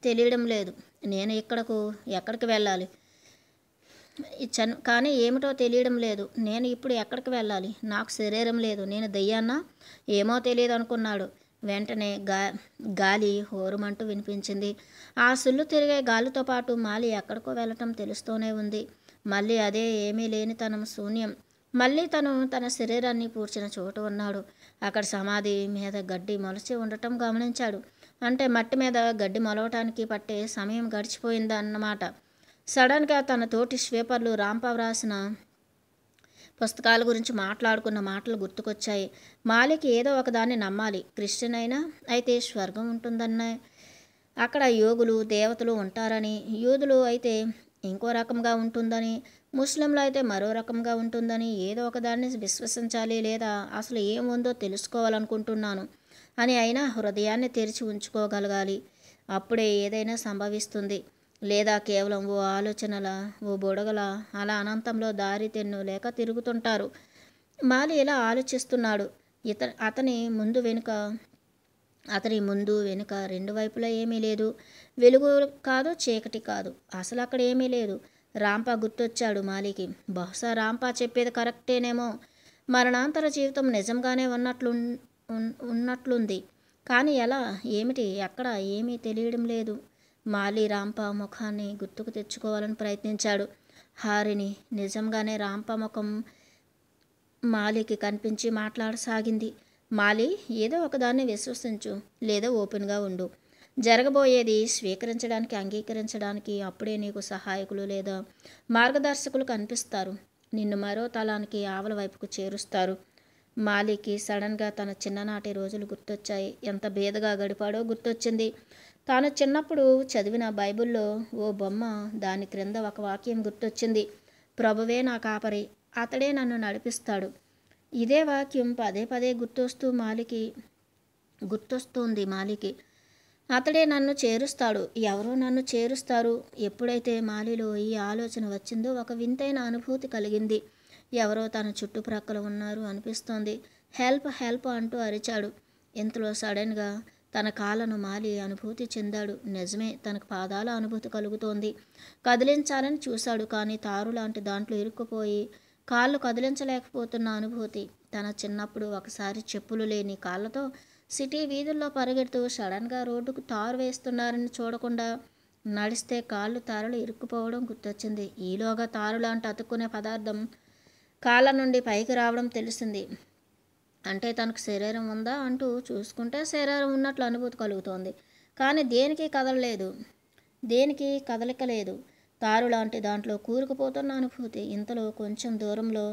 తెలియడం లేదు నేను ఇక్కడకు ఎక్కడికి వెళ్ళాలి చన్ కానీ ఏమిటో తెలియడం లేదు నేను ఇప్పుడు ఎక్కడికి వెళ్ళాలి నాకు శరీరం లేదు నేను దయ్యాన్న ఏమో తెలియదు అనుకున్నాడు వెంటనే గా గాలి హోరుమంటూ వినిపించింది ఆ సుల్లు తిరిగే గాలితో పాటు మాలి ఎక్కడికో వెళ్ళటం తెలుస్తూనే ఉంది మళ్ళీ అదే ఏమీ లేని తనం శూన్యం మళ్ళీ తను తన శరీరాన్ని పూడ్చిన చోటు ఉన్నాడు అక్కడ సమాధి మీద గడ్డి మొలచి ఉండటం గమనించాడు అంటే మట్టి మీద గడ్డి మొలవటానికి పట్టే సమయం గడిచిపోయిందన్నమాట సడన్గా తన తోటి స్వీపర్లు రాంపవ్ రాసిన పుస్తకాల గురించి మాట్లాడుకున్న మాటలు గుర్తుకొచ్చాయి మాలిక్ ఏదో ఒకదాన్ని నమ్మాలి క్రిస్టియన్ అయినా అయితే స్వర్గం ఉంటుందన్న అక్కడ యోగులు దేవతలు ఉంటారని యూదులు అయితే ఇంకో రకంగా ఉంటుందని ముస్లింలో అయితే మరో రకంగా ఉంటుందని ఏదో ఒకదాన్ని విశ్వసించాలి లేదా అసలు ఏముందో తెలుసుకోవాలనుకుంటున్నాను అని అయినా హృదయాన్ని తెరిచి ఉంచుకోగలగాలి అప్పుడే ఏదైనా సంభవిస్తుంది లేదా కేవలం ఓ ఆలోచనల ఓ బుడగల అలా అనంతంలో దారి తెన్ను లేక తిరుగుతుంటారు మాలి ఇలా ఆలోచిస్తున్నాడు ఇత అతని ముందు వెనుక అతని ముందు వెనుక రెండు వైపులా ఏమీ లేదు వెలుగు కాదు చీకటి కాదు అసలు అక్కడ ఏమీ లేదు రాంప గుర్తొచ్చాడు మాలికి బహుశా రాంప చెప్పేది కరెక్టేనేమో మరణాంతర జీవితం నిజంగానే ఉన్నట్లు ఉన్నట్లుంది కానీ ఎలా ఏమిటి ఎక్కడ ఏమీ తెలియడం లేదు మాలి రాంప ముఖాన్ని గుర్తుకు తెచ్చుకోవాలని ప్రయత్నించాడు హారిని నిజంగానే రాంప ముఖం మాలికి కనిపించి మాట్లాడసాగింది మాలి ఏదో ఒకదాన్ని విశ్వసించు లేదా ఓపెన్గా ఉండు జరగబోయేది స్వీకరించడానికి అంగీకరించడానికి అప్పుడే నీకు సహాయకులు లేదా మార్గదర్శకులు కనిపిస్తారు నిన్ను మరో తలానికి ఆవల వైపుకు చేరుస్తారు మాలికి సడన్గా తన చిన్ననాటి రోజులు గుర్తొచ్చాయి ఎంత భేదగా గడిపాడో గుర్తొచ్చింది తాను చిన్నప్పుడు చదివిన బైబిల్లో ఓ బొమ్మ దాని క్రింద ఒక వాక్యం గుర్తొచ్చింది ప్రభువే నా కాపరి అతడే నన్ను నడిపిస్తాడు ఇదే వాక్యం పదే పదే గుర్తొస్తూ మాలికి గుర్తొస్తుంది మాలికి అతడే నన్ను చేరుస్తాడు ఎవరో నన్ను చేరుస్తారు ఎప్పుడైతే మాలిలో ఈ ఆలోచన వచ్చిందో ఒక వింతైన అనుభూతి కలిగింది ఎవరో తన చుట్టుప్రక్కల ఉన్నారు అనిపిస్తోంది హెల్ప్ హెల్ప్ అంటూ అరిచాడు ఇంతలో సడన్గా తన కాలను మాలి అనుభూతి చెందాడు నిజమే తనకు పాదాల అనుభూతి కలుగుతోంది కదిలించాలని చూశాడు కానీ తారు లాంటి దాంట్లో ఇరుక్కుపోయి కాళ్ళు కదిలించలేకపోతున్న అనుభూతి తన చిన్నప్పుడు ఒకసారి చెప్పులు లేని కాళ్ళతో సిటీ వీధుల్లో పరిగెడుతూ సడన్గా రోడ్డుకు తారు వేస్తున్నారని చూడకుండా నడిస్తే కాళ్ళు తారలు ఇరుక్కుపోవడం గుర్తొచ్చింది ఈలోగా తారు లాంటి అతుక్కునే పదార్థం కాళ్ళ నుండి పైకి రావడం తెలిసింది అంటే తనకు శరీరం ఉందా అంటూ చూసుకుంటే శరీరం ఉన్నట్లు అనుభూతి కలుగుతోంది కానీ దేనికి కదలలేదు దేనికి కదలిక లేదు తారు లాంటి దాంట్లో కూరుకుపోతున్న అనుభూతి ఇంతలో కొంచెం దూరంలో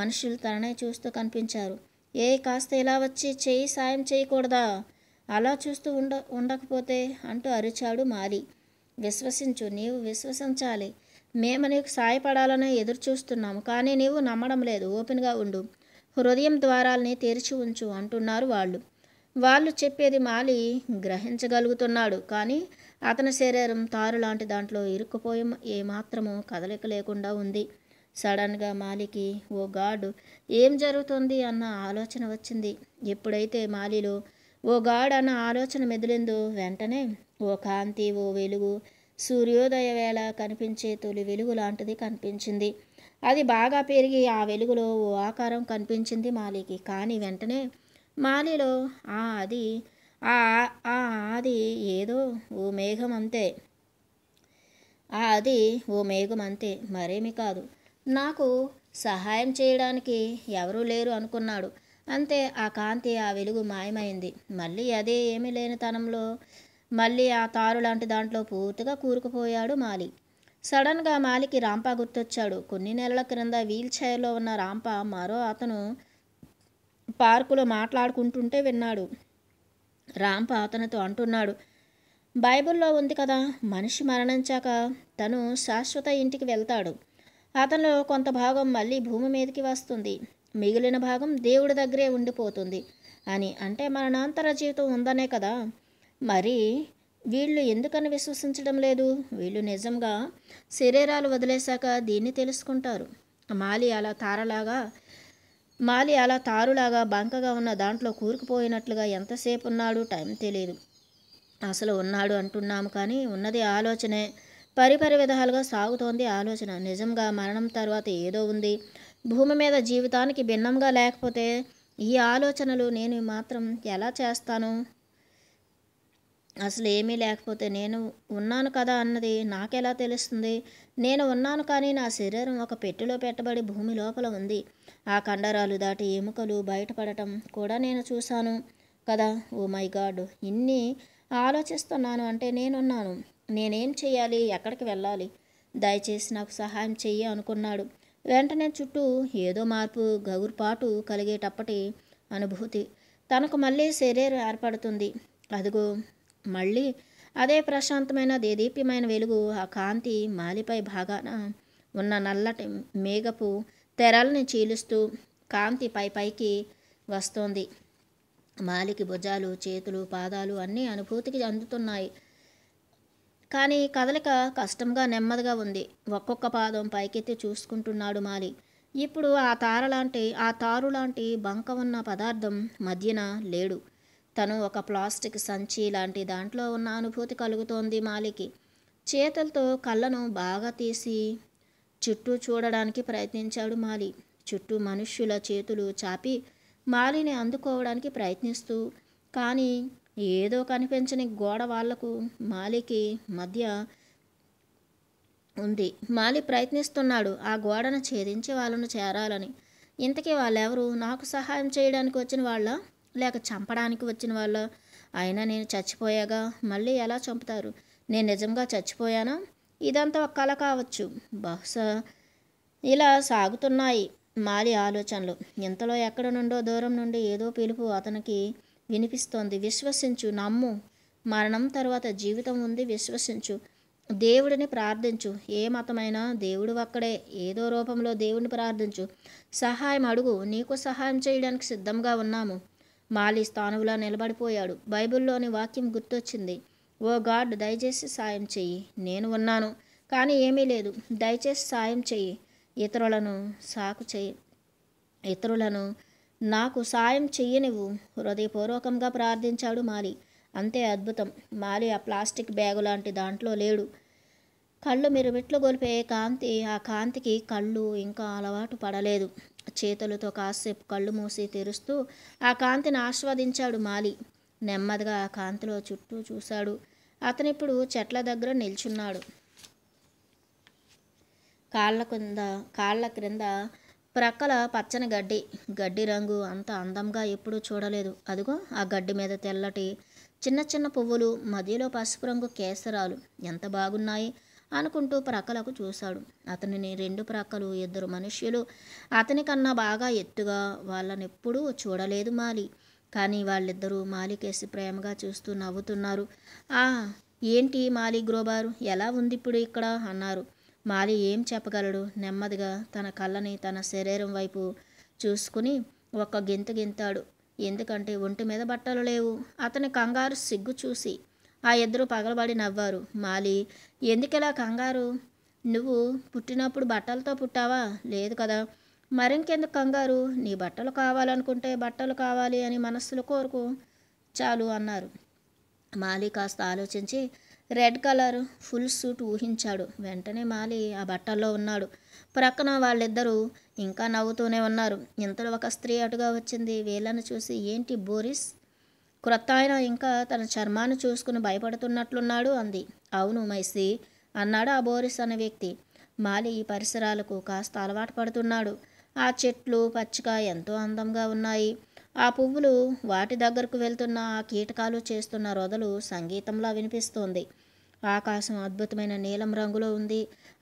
మనుషులు తననే చూస్తూ కనిపించారు ఏ కాస్త ఇలా వచ్చి చెయ్యి సాయం చేయకూడదా అలా చూస్తూ ఉండ ఉండకపోతే అంటూ అరిచాడు మాలి విశ్వసించు నీవు విశ్వసించాలి మేము నీకు సాయపడాలని ఎదురు చూస్తున్నాము కానీ నీవు నమ్మడం లేదు ఓపెన్గా ఉండు హృదయం ద్వారాల్ని తెరిచి ఉంచు అంటున్నారు వాళ్ళు వాళ్ళు చెప్పేది మాలి గ్రహించగలుగుతున్నాడు కానీ అతని శరీరం తారు లాంటి దాంట్లో ఇరుక్కుపోయి ఏమాత్రమూ కదలిక లేకుండా ఉంది సడన్గా మాలికి ఓ గాడు ఏం జరుగుతుంది అన్న ఆలోచన వచ్చింది ఎప్పుడైతే మాలిలో ఓ గాడ్ అన్న ఆలోచన మెదిలిందో వెంటనే ఓ కాంతి ఓ వెలుగు సూర్యోదయ వేళ కనిపించే తొలి వెలుగు లాంటిది కనిపించింది అది బాగా పెరిగి ఆ వెలుగులో ఓ ఆకారం కనిపించింది మాలికి కానీ వెంటనే మాలిలో ఆ అది ఆ అది ఏదో ఓ మేఘం అంతే ఆ అది ఓ మేఘం అంతే మరేమి కాదు నాకు సహాయం చేయడానికి ఎవరూ లేరు అనుకున్నాడు అంతే ఆ కాంతి ఆ వెలుగు మాయమైంది మళ్ళీ అదే ఏమీ లేని తనంలో మళ్ళీ ఆ తారు లాంటి దాంట్లో పూర్తిగా కూరుకుపోయాడు మాలి సడన్గా మాలికి రాంపా గుర్తొచ్చాడు కొన్ని నెలల క్రింద వీల్ చైర్లో ఉన్న రాంపా మరో అతను పార్కులో మాట్లాడుకుంటుంటే విన్నాడు రాంప అతనితో అంటున్నాడు బైబిల్లో ఉంది కదా మనిషి మరణించాక తను శాశ్వత ఇంటికి వెళ్తాడు అతనిలో కొంత భాగం మళ్ళీ భూమి మీదకి వస్తుంది మిగిలిన భాగం దేవుడి దగ్గరే ఉండిపోతుంది అని అంటే మరణాంతర జీవితం ఉందనే కదా మరి వీళ్ళు ఎందుకని విశ్వసించడం లేదు వీళ్ళు నిజంగా శరీరాలు వదిలేశాక దీన్ని తెలుసుకుంటారు మాలి అలా తారలాగా మాలి అలా తారులాగా బంకగా ఉన్న దాంట్లో కూరుకుపోయినట్లుగా ఎంతసేపు ఉన్నాడు టైం తెలియదు అసలు ఉన్నాడు అంటున్నాము కానీ ఉన్నది ఆలోచనే పరిపరి విధాలుగా సాగుతోంది ఆలోచన నిజంగా మరణం తర్వాత ఏదో ఉంది భూమి మీద జీవితానికి భిన్నంగా లేకపోతే ఈ ఆలోచనలు నేను మాత్రం ఎలా చేస్తాను అసలు ఏమీ లేకపోతే నేను ఉన్నాను కదా అన్నది నాకెలా తెలుస్తుంది నేను ఉన్నాను కానీ నా శరీరం ఒక పెట్టెలో పెట్టబడి భూమి లోపల ఉంది ఆ కండరాలు దాటి ఎముకలు బయటపడటం కూడా నేను చూశాను కదా ఓ మై గాడ్ ఇన్ని ఆలోచిస్తున్నాను అంటే నేనున్నాను నేనేం చేయాలి ఎక్కడికి వెళ్ళాలి దయచేసి నాకు సహాయం చెయ్యి అనుకున్నాడు వెంటనే చుట్టూ ఏదో మార్పు గగురుపాటు కలిగేటప్పటి అనుభూతి తనకు మళ్ళీ శరీరం ఏర్పడుతుంది అదిగో మళ్ళీ అదే ప్రశాంతమైన దేదీప్యమైన వెలుగు ఆ కాంతి మాలిపై భాగాన ఉన్న నల్లటి మేఘపు తెరల్ని చీలుస్తూ కాంతి పై పైకి వస్తోంది మాలికి భుజాలు చేతులు పాదాలు అన్నీ అనుభూతికి అందుతున్నాయి కానీ కదలిక కష్టంగా నెమ్మదిగా ఉంది ఒక్కొక్క పాదం పైకెత్తి చూసుకుంటున్నాడు మాలి ఇప్పుడు ఆ తారలాంటి ఆ తారు లాంటి బంక ఉన్న పదార్థం మధ్యన లేడు తను ఒక ప్లాస్టిక్ సంచి లాంటి దాంట్లో ఉన్న అనుభూతి కలుగుతోంది మాలికి చేతులతో కళ్ళను బాగా తీసి చుట్టూ చూడడానికి ప్రయత్నించాడు మాలి చుట్టూ మనుష్యుల చేతులు చాపి మాలిని అందుకోవడానికి ప్రయత్నిస్తూ కానీ ఏదో కనిపించని గోడ వాళ్లకు మాలికి మధ్య ఉంది మాలి ప్రయత్నిస్తున్నాడు ఆ గోడను ఛేదించి వాళ్ళను చేరాలని ఇంతకీ వాళ్ళెవరు నాకు సహాయం చేయడానికి వచ్చిన వాళ్ళ లేక చంపడానికి వచ్చిన వాళ్ళ అయినా నేను చచ్చిపోయాగా మళ్ళీ ఎలా చంపుతారు నేను నిజంగా చచ్చిపోయానా ఇదంతా ఒక కళ కావచ్చు బహుశా ఇలా సాగుతున్నాయి మాలి ఆలోచనలు ఇంతలో ఎక్కడ నుండో దూరం నుండి ఏదో పిలుపు అతనికి వినిపిస్తోంది విశ్వసించు నమ్ము మరణం తర్వాత జీవితం ఉంది విశ్వసించు దేవుడిని ప్రార్థించు ఏ మతమైనా దేవుడు అక్కడే ఏదో రూపంలో దేవుడిని ప్రార్థించు సహాయం అడుగు నీకు సహాయం చేయడానికి సిద్ధంగా ఉన్నాము మాలి స్థానువులా నిలబడిపోయాడు బైబిల్లోని వాక్యం గుర్తొచ్చింది ఓ గాడ్ దయచేసి సాయం చెయ్యి నేను ఉన్నాను కానీ ఏమీ లేదు దయచేసి సాయం చెయ్యి ఇతరులను సాకు చెయ్యి ఇతరులను నాకు సాయం చెయ్యనివ్వు హృదయపూర్వకంగా ప్రార్థించాడు మాలి అంతే అద్భుతం మాలి ఆ ప్లాస్టిక్ బ్యాగు లాంటి దాంట్లో లేడు కళ్ళు మిరుమిట్లు గొలిపే కాంతి ఆ కాంతికి కళ్ళు ఇంకా అలవాటు పడలేదు చేతులతో కాసేపు కళ్ళు మూసి తెరుస్తూ ఆ కాంతిని ఆస్వాదించాడు మాలి నెమ్మదిగా ఆ కాంతిలో చుట్టూ చూశాడు అతనిప్పుడు చెట్ల దగ్గర నిల్చున్నాడు కాళ్ళ కింద కాళ్ళ క్రింద ప్రక్కల పచ్చని గడ్డి గడ్డి రంగు అంత అందంగా ఎప్పుడూ చూడలేదు అదిగో ఆ గడ్డి మీద తెల్లటి చిన్న చిన్న పువ్వులు మధ్యలో పసుపు రంగు కేసరాలు ఎంత బాగున్నాయి అనుకుంటూ ప్రక్కలకు చూశాడు అతనిని రెండు ప్రక్కలు ఇద్దరు మనుష్యులు అతని కన్నా బాగా ఎత్తుగా వాళ్ళనెప్పుడూ చూడలేదు మాలి కానీ వాళ్ళిద్దరూ మాలికేసి ప్రేమగా చూస్తూ నవ్వుతున్నారు ఆ ఏంటి మాలి గ్రోబారు ఎలా ఉంది ఇప్పుడు ఇక్కడ అన్నారు మాలి ఏం చెప్పగలడు నెమ్మదిగా తన కళ్ళని తన శరీరం వైపు చూసుకుని ఒక్క గింత గింతాడు ఎందుకంటే ఒంటి మీద బట్టలు లేవు అతని కంగారు సిగ్గు చూసి ఆ ఇద్దరు పగలబడి నవ్వారు మాలి ఎందుకెలా కంగారు నువ్వు పుట్టినప్పుడు బట్టలతో పుట్టావా లేదు కదా మరింకెందుకు కంగారు నీ బట్టలు కావాలనుకుంటే బట్టలు కావాలి అని మనస్సులు కోరుకు చాలు అన్నారు మాలి కాస్త ఆలోచించి రెడ్ కలర్ ఫుల్ సూట్ ఊహించాడు వెంటనే మాలి ఆ బట్టల్లో ఉన్నాడు ప్రక్కన వాళ్ళిద్దరూ ఇంకా నవ్వుతూనే ఉన్నారు ఇంతలో ఒక స్త్రీ అటుగా వచ్చింది వీళ్ళను చూసి ఏంటి బోరిస్ క్రొత్త ఆయన ఇంకా తన చర్మాన్ని చూసుకుని భయపడుతున్నట్లున్నాడు అంది అవును మైసి అన్నాడు ఆ బోరిస్ అనే వ్యక్తి మాలి ఈ పరిసరాలకు కాస్త అలవాటు పడుతున్నాడు ఆ చెట్లు పచ్చిక ఎంతో అందంగా ఉన్నాయి ఆ పువ్వులు వాటి దగ్గరకు వెళ్తున్న ఆ కీటకాలు చేస్తున్న రొదలు సంగీతంలా వినిపిస్తోంది ఆకాశం అద్భుతమైన నీలం రంగులో ఉంది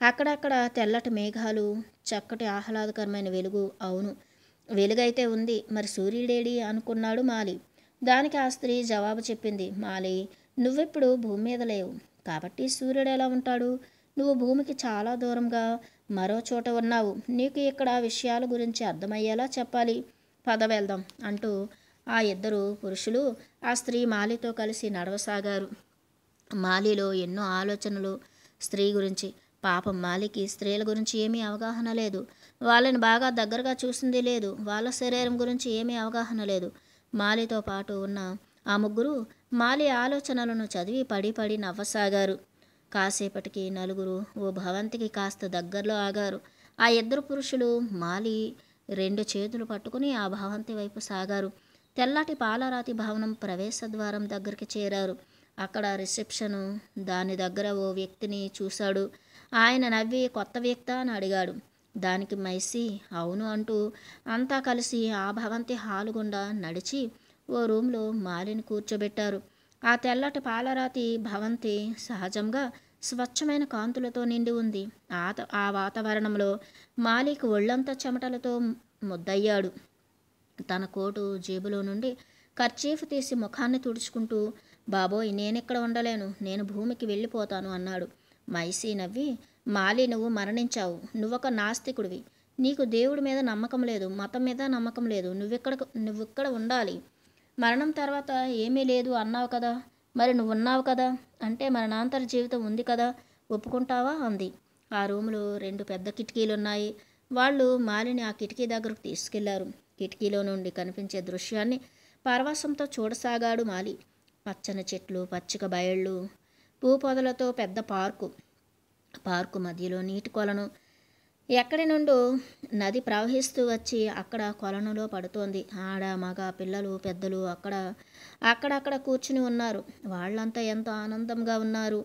అక్కడక్కడ తెల్లటి మేఘాలు చక్కటి ఆహ్లాదకరమైన వెలుగు అవును వెలుగైతే ఉంది మరి సూర్యుడేడి అనుకున్నాడు మాలి దానికి ఆ స్త్రీ జవాబు చెప్పింది మాలి నువ్వెప్పుడు భూమి మీద లేవు కాబట్టి సూర్యుడు ఎలా ఉంటాడు నువ్వు భూమికి చాలా దూరంగా మరో చోట ఉన్నావు నీకు ఇక్కడ విషయాల గురించి అర్థమయ్యేలా చెప్పాలి పద వెళ్దాం అంటూ ఆ ఇద్దరు పురుషులు ఆ స్త్రీ మాలితో కలిసి నడవసాగారు మాలిలో ఎన్నో ఆలోచనలు స్త్రీ గురించి పాపం మాలికి స్త్రీల గురించి ఏమీ అవగాహన లేదు వాళ్ళని బాగా దగ్గరగా చూసింది లేదు వాళ్ళ శరీరం గురించి ఏమీ అవగాహన లేదు మాలితో పాటు ఉన్న ఆ ముగ్గురు మాలి ఆలోచనలను చదివి పడి పడి నవ్వసాగారు కాసేపటికి నలుగురు ఓ భవంతికి కాస్త దగ్గరలో ఆగారు ఆ ఇద్దరు పురుషులు మాలి రెండు చేతులు పట్టుకుని ఆ భవంతి వైపు సాగారు తెల్లటి పాలరాతి భవనం ప్రవేశద్వారం దగ్గరికి చేరారు అక్కడ రిసెప్షను దాని దగ్గర ఓ వ్యక్తిని చూశాడు ఆయన నవ్వి కొత్త వ్యక్త అని అడిగాడు దానికి మైసి అవును అంటూ అంతా కలిసి ఆ భవంతి హాలు గుండా నడిచి ఓ రూమ్లో మాలిని కూర్చోబెట్టారు ఆ తెల్లటి పాలరాతి భవంతి సహజంగా స్వచ్ఛమైన కాంతులతో నిండి ఉంది ఆత ఆ వాతావరణంలో మాలిక్ ఒళ్ళంతా చెమటలతో ముద్దయ్యాడు తన కోటు జేబులో నుండి కర్చీఫ్ తీసి ముఖాన్ని తుడుచుకుంటూ బాబోయ్ నేనెక్కడ ఉండలేను నేను భూమికి వెళ్ళిపోతాను అన్నాడు మైసీ నవ్వి మాలి నువ్వు మరణించావు నువ్వొక నాస్తికుడివి నీకు దేవుడి మీద నమ్మకం లేదు మతం మీద నమ్మకం లేదు నువ్వెక్కడ నువ్వెక్కడ ఉండాలి మరణం తర్వాత ఏమీ లేదు అన్నావు కదా మరి నువ్వు ఉన్నావు కదా అంటే మన నాంతర జీవితం ఉంది కదా ఒప్పుకుంటావా అంది ఆ రూమ్లో రెండు పెద్ద కిటికీలు ఉన్నాయి వాళ్ళు మాలిని ఆ కిటికీ దగ్గరకు తీసుకెళ్లారు కిటికీలో నుండి కనిపించే దృశ్యాన్ని పరవశంతో చూడసాగాడు మాలి పచ్చని చెట్లు పచ్చిక బయళ్ళు పూ పొదలతో పెద్ద పార్కు పార్కు మధ్యలో నీటి కొలను ఎక్కడి నుండో నది ప్రవహిస్తూ వచ్చి అక్కడ కొలనులో పడుతోంది ఆడ మగ పిల్లలు పెద్దలు అక్కడ అక్కడక్కడ కూర్చుని ఉన్నారు వాళ్ళంతా ఎంతో ఆనందంగా ఉన్నారు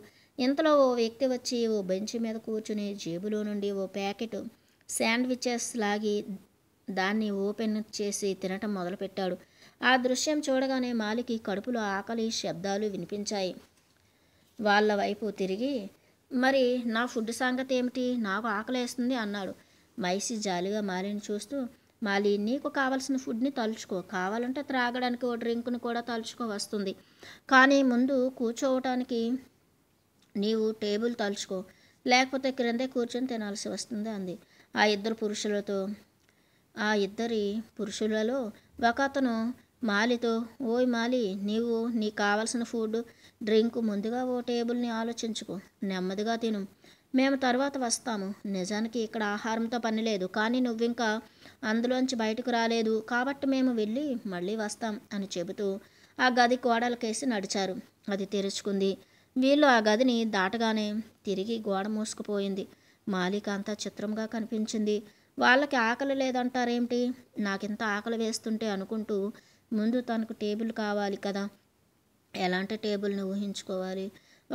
ఇంతలో ఓ వ్యక్తి వచ్చి ఓ బెంచ్ మీద కూర్చుని జేబులో నుండి ఓ ప్యాకెట్ శాండ్విచెస్ లాగి దాన్ని ఓపెన్ చేసి తినటం మొదలుపెట్టాడు ఆ దృశ్యం చూడగానే మాలికి కడుపులో ఆకలి శబ్దాలు వినిపించాయి వాళ్ళ వైపు తిరిగి మరి నా ఫుడ్ సంగతి ఏమిటి నాకు ఆకలేస్తుంది అన్నాడు మైసి జాలిగా మాలిని చూస్తూ మాలి నీకు కావలసిన ఫుడ్ని తలుచుకో కావాలంటే త్రాగడానికి ఓ డ్రింక్ను కూడా తలుచుకో వస్తుంది కానీ ముందు కూర్చోవటానికి నీవు టేబుల్ తలుచుకో లేకపోతే క్రిందే కూర్చొని తినాల్సి వస్తుంది అంది ఆ ఇద్దరు పురుషులతో ఆ ఇద్దరి పురుషులలో అతను మాలితో ఓయ్ మాలి నీవు నీకు కావలసిన ఫుడ్ డ్రింక్ ముందుగా ఓ టేబుల్ని ఆలోచించుకో నెమ్మదిగా తిను మేము తర్వాత వస్తాము నిజానికి ఇక్కడ ఆహారంతో పని లేదు కానీ నువ్వింకా అందులోంచి బయటకు రాలేదు కాబట్టి మేము వెళ్ళి మళ్ళీ వస్తాం అని చెబుతూ ఆ గది గోడలకేసి నడిచారు అది తెరుచుకుంది వీళ్ళు ఆ గదిని దాటగానే తిరిగి గోడ మూసుకుపోయింది మాలిక అంతా చిత్రంగా కనిపించింది వాళ్ళకి ఆకలి లేదంటారేమిటి నాకింత ఆకలి వేస్తుంటే అనుకుంటూ ముందు తనకు టేబుల్ కావాలి కదా ఎలాంటి టేబుల్ని ఊహించుకోవాలి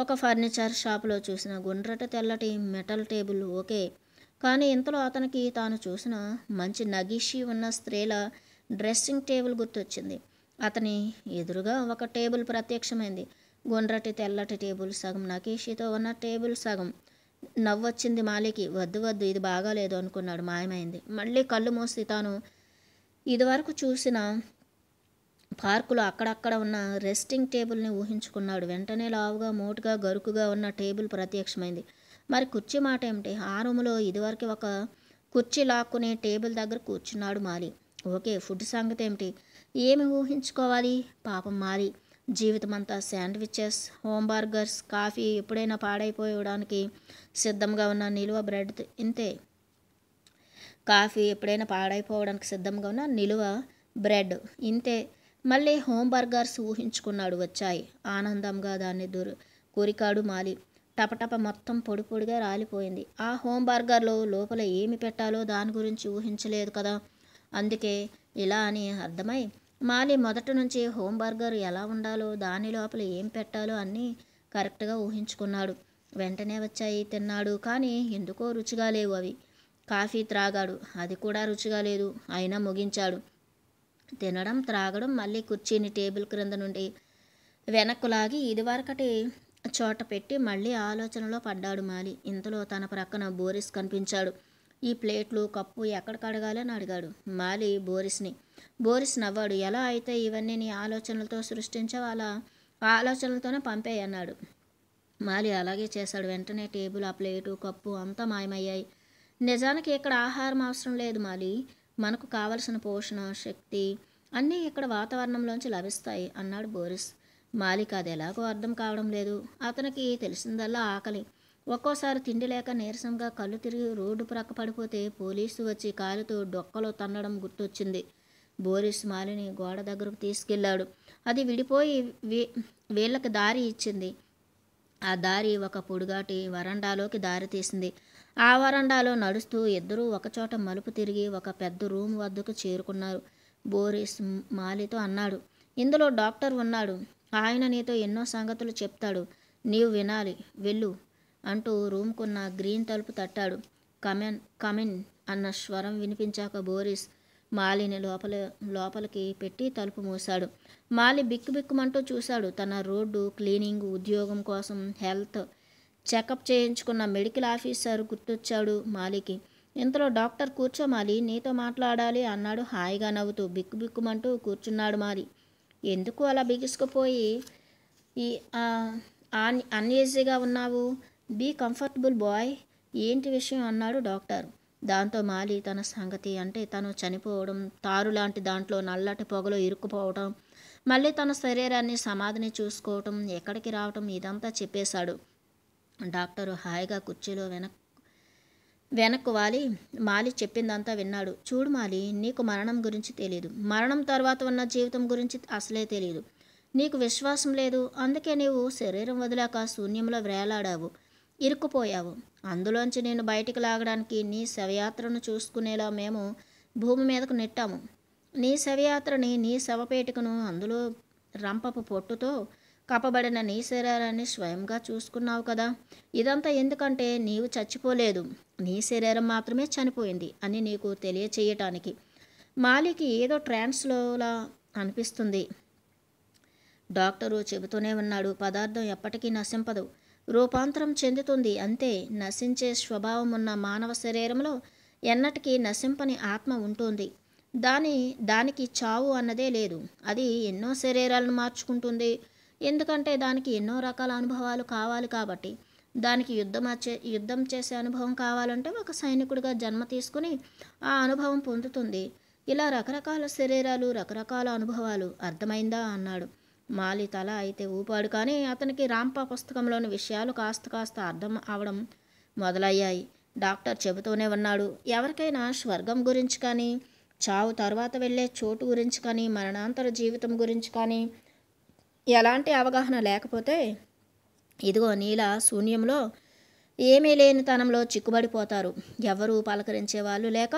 ఒక ఫర్నిచర్ షాప్లో చూసిన గుండ్రటి తెల్లటి మెటల్ టేబుల్ ఓకే కానీ ఇంతలో అతనికి తాను చూసిన మంచి నగిషి ఉన్న స్త్రీల డ్రెస్సింగ్ టేబుల్ గుర్తొచ్చింది అతని ఎదురుగా ఒక టేబుల్ ప్రత్యక్షమైంది గుండ్రటి తెల్లటి టేబుల్ సగం నకేషితో ఉన్న టేబుల్ సగం నవ్వొచ్చింది మాలికి వద్దు వద్దు ఇది బాగాలేదు అనుకున్నాడు మాయమైంది మళ్ళీ కళ్ళు మూసి తాను ఇదివరకు చూసిన పార్కులో అక్కడక్కడ ఉన్న రెస్టింగ్ టేబుల్ని ఊహించుకున్నాడు వెంటనే లావుగా మోటుగా గరుకుగా ఉన్న టేబుల్ ప్రత్యక్షమైంది మరి కుర్చీ మాట ఏమిటి ఆ రూములో ఇదివరకు ఒక కుర్చీ లాక్కునే టేబుల్ దగ్గర కూర్చున్నాడు మాలి ఓకే ఫుడ్ సంగతి ఏమిటి ఏమి ఊహించుకోవాలి పాపం మాలి జీవితమంతా శాండ్విచెస్ హోంబర్గర్స్ కాఫీ ఎప్పుడైనా పాడైపోవడానికి సిద్ధంగా ఉన్న నిలువ బ్రెడ్ ఇంతే కాఫీ ఎప్పుడైనా పాడైపోవడానికి సిద్ధంగా ఉన్న నిలువ బ్రెడ్ ఇంతే మళ్ళీ హోమ్ బర్గర్స్ ఊహించుకున్నాడు వచ్చాయి ఆనందంగా దాన్ని దొరు కోరికాడు మాలి టపటప మొత్తం పొడి పొడిగా రాలిపోయింది ఆ హోమ్ బర్గర్లో లోపల ఏమి పెట్టాలో దాని గురించి ఊహించలేదు కదా అందుకే ఇలా అని అర్థమై మాలి మొదటి నుంచి హోమ్ బర్గర్ ఎలా ఉండాలో దాని లోపల ఏం పెట్టాలో అన్నీ కరెక్ట్గా ఊహించుకున్నాడు వెంటనే వచ్చాయి తిన్నాడు కానీ ఎందుకో రుచిగా లేవు అవి కాఫీ త్రాగాడు అది కూడా రుచిగా లేదు అయినా ముగించాడు తినడం త్రాగడం మళ్ళీ కుర్చీని టేబుల్ క్రింద నుండి వెనక్కు లాగి ఇదివరకటి చోట పెట్టి మళ్ళీ ఆలోచనలో పడ్డాడు మాలి ఇంతలో తన ప్రక్కన బోరిస్ కనిపించాడు ఈ ప్లేట్లు కప్పు ఎక్కడ కడగాలని అడిగాడు మాలి బోరిస్ని బోరిస్ నవ్వాడు ఎలా అయితే ఇవన్నీ నీ ఆలోచనలతో సృష్టించే వాళ్ళ ఆలోచనలతోనే పంపేయన్నాడు మాలి అలాగే చేశాడు వెంటనే టేబుల్ ఆ ప్లేటు కప్పు అంతా మాయమయ్యాయి నిజానికి ఇక్కడ ఆహారం అవసరం లేదు మాలి మనకు కావలసిన పోషణ శక్తి అన్నీ ఇక్కడ వాతావరణంలోంచి లభిస్తాయి అన్నాడు బోరిస్ మాలిక్ అది ఎలాగో అర్థం కావడం లేదు అతనికి తెలిసిందల్లా ఆకలి ఒక్కోసారి తిండి లేక నీరసంగా కళ్ళు తిరిగి రోడ్డు ప్రక్క పడిపోతే పోలీసు వచ్చి కాలుతో డొక్కలో తన్నడం గుర్తొచ్చింది బోరిస్ మాలిని గోడ దగ్గరకు తీసుకెళ్లాడు అది విడిపోయి వీళ్ళకి దారి ఇచ్చింది ఆ దారి ఒక పొడుగాటి వరండాలోకి దారి తీసింది ఆ వరండాలో నడుస్తూ ఇద్దరూ ఒకచోట మలుపు తిరిగి ఒక పెద్ద రూమ్ వద్దకు చేరుకున్నారు బోరిస్ మాలితో అన్నాడు ఇందులో డాక్టర్ ఉన్నాడు ఆయన నీతో ఎన్నో సంగతులు చెప్తాడు నీవు వినాలి వెళ్ళు అంటూ రూమ్కున్న గ్రీన్ తలుపు తట్టాడు కమెన్ కమిన్ అన్న స్వరం వినిపించాక బోరిస్ మాలిని లోపల లోపలికి పెట్టి తలుపు మూశాడు మాలి బిక్కుబిక్కుమంటూ చూశాడు తన రోడ్డు క్లీనింగ్ ఉద్యోగం కోసం హెల్త్ చెకప్ చేయించుకున్న మెడికల్ ఆఫీసర్ గుర్తొచ్చాడు మాలికి ఇంతలో డాక్టర్ కూర్చో మాలి నీతో మాట్లాడాలి అన్నాడు హాయిగా నవ్వుతూ బిక్కుమంటూ కూర్చున్నాడు మాలి ఎందుకు అలా బిగుసుకుపోయి ఈ అన్ఈజీగా ఉన్నావు బీ కంఫర్టబుల్ బాయ్ ఏంటి విషయం అన్నాడు డాక్టర్ దాంతో మాలి తన సంగతి అంటే తను చనిపోవడం తారు లాంటి దాంట్లో నల్లటి పొగలో ఇరుక్కుపోవడం మళ్ళీ తన శరీరాన్ని సమాధిని చూసుకోవటం ఎక్కడికి రావటం ఇదంతా చెప్పేశాడు డాక్టరు హాయిగా కుర్చీలో వెనక్ వెనక్కు వాలి మాలి చెప్పిందంతా విన్నాడు చూడు మాలి నీకు మరణం గురించి తెలియదు మరణం తర్వాత ఉన్న జీవితం గురించి అసలే తెలియదు నీకు విశ్వాసం లేదు అందుకే నీవు శరీరం వదిలాక శూన్యంలో వేలాడావు ఇరుక్కుపోయావు అందులోంచి నేను బయటికి లాగడానికి నీ శవయాత్రను చూసుకునేలా మేము భూమి మీదకు నెట్టాము నీ శవయాత్రని నీ శవపేటికను అందులో రంపపు పొట్టుతో కప్పబడిన నీ శరీరాన్ని స్వయంగా చూసుకున్నావు కదా ఇదంతా ఎందుకంటే నీవు చచ్చిపోలేదు నీ శరీరం మాత్రమే చనిపోయింది అని నీకు తెలియచేయటానికి మాలికి ఏదో ట్రాన్స్లోలా అనిపిస్తుంది డాక్టరు చెబుతూనే ఉన్నాడు పదార్థం ఎప్పటికీ నశింపదు రూపాంతరం చెందుతుంది అంతే నశించే స్వభావం ఉన్న మానవ శరీరంలో ఎన్నటికీ నశింపని ఆత్మ ఉంటుంది దాని దానికి చావు అన్నదే లేదు అది ఎన్నో శరీరాలను మార్చుకుంటుంది ఎందుకంటే దానికి ఎన్నో రకాల అనుభవాలు కావాలి కాబట్టి దానికి యుద్ధం చే యుద్ధం చేసే అనుభవం కావాలంటే ఒక సైనికుడిగా జన్మ తీసుకుని ఆ అనుభవం పొందుతుంది ఇలా రకరకాల శరీరాలు రకరకాల అనుభవాలు అర్థమైందా అన్నాడు మాలి తల అయితే ఊపాడు కానీ అతనికి రాంప పుస్తకంలోని విషయాలు కాస్త కాస్త అర్థం అవడం మొదలయ్యాయి డాక్టర్ చెబుతూనే ఉన్నాడు ఎవరికైనా స్వర్గం గురించి కానీ చావు తర్వాత వెళ్ళే చోటు గురించి కానీ మరణాంతర జీవితం గురించి కానీ ఎలాంటి అవగాహన లేకపోతే ఇదిగో నీల శూన్యంలో ఏమీ లేని తనంలో చిక్కుబడిపోతారు ఎవరూ పలకరించే వాళ్ళు లేక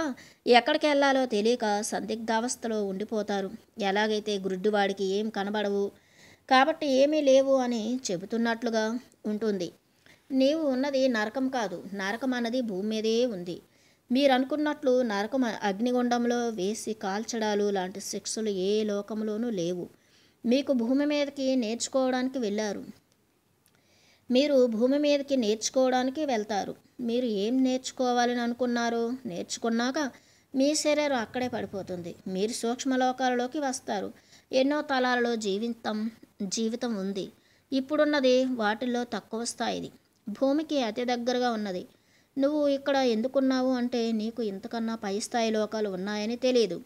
ఎక్కడికి తెలియక సందిగ్ధావస్థలో ఉండిపోతారు ఎలాగైతే గుడ్డువాడికి ఏం కనబడవు కాబట్టి ఏమీ లేవు అని చెబుతున్నట్లుగా ఉంటుంది నీవు ఉన్నది నరకం కాదు నరకం అన్నది భూమి మీదే ఉంది మీరు అనుకున్నట్లు నరకం అగ్నిగుండంలో వేసి కాల్చడాలు లాంటి శిక్షలు ఏ లోకంలోనూ లేవు మీకు భూమి మీదకి నేర్చుకోవడానికి వెళ్ళారు మీరు భూమి మీదకి నేర్చుకోవడానికి వెళ్తారు మీరు ఏం నేర్చుకోవాలని అనుకున్నారు నేర్చుకున్నాక మీ శరీరం అక్కడే పడిపోతుంది మీరు సూక్ష్మలోకాలలోకి వస్తారు ఎన్నో తలాలలో జీవితం జీవితం ఉంది ఇప్పుడున్నది వాటిల్లో తక్కువ స్థాయిది భూమికి అతి దగ్గరగా ఉన్నది నువ్వు ఇక్కడ ఎందుకున్నావు అంటే నీకు ఇంతకన్నా పై స్థాయి లోకాలు ఉన్నాయని తెలియదు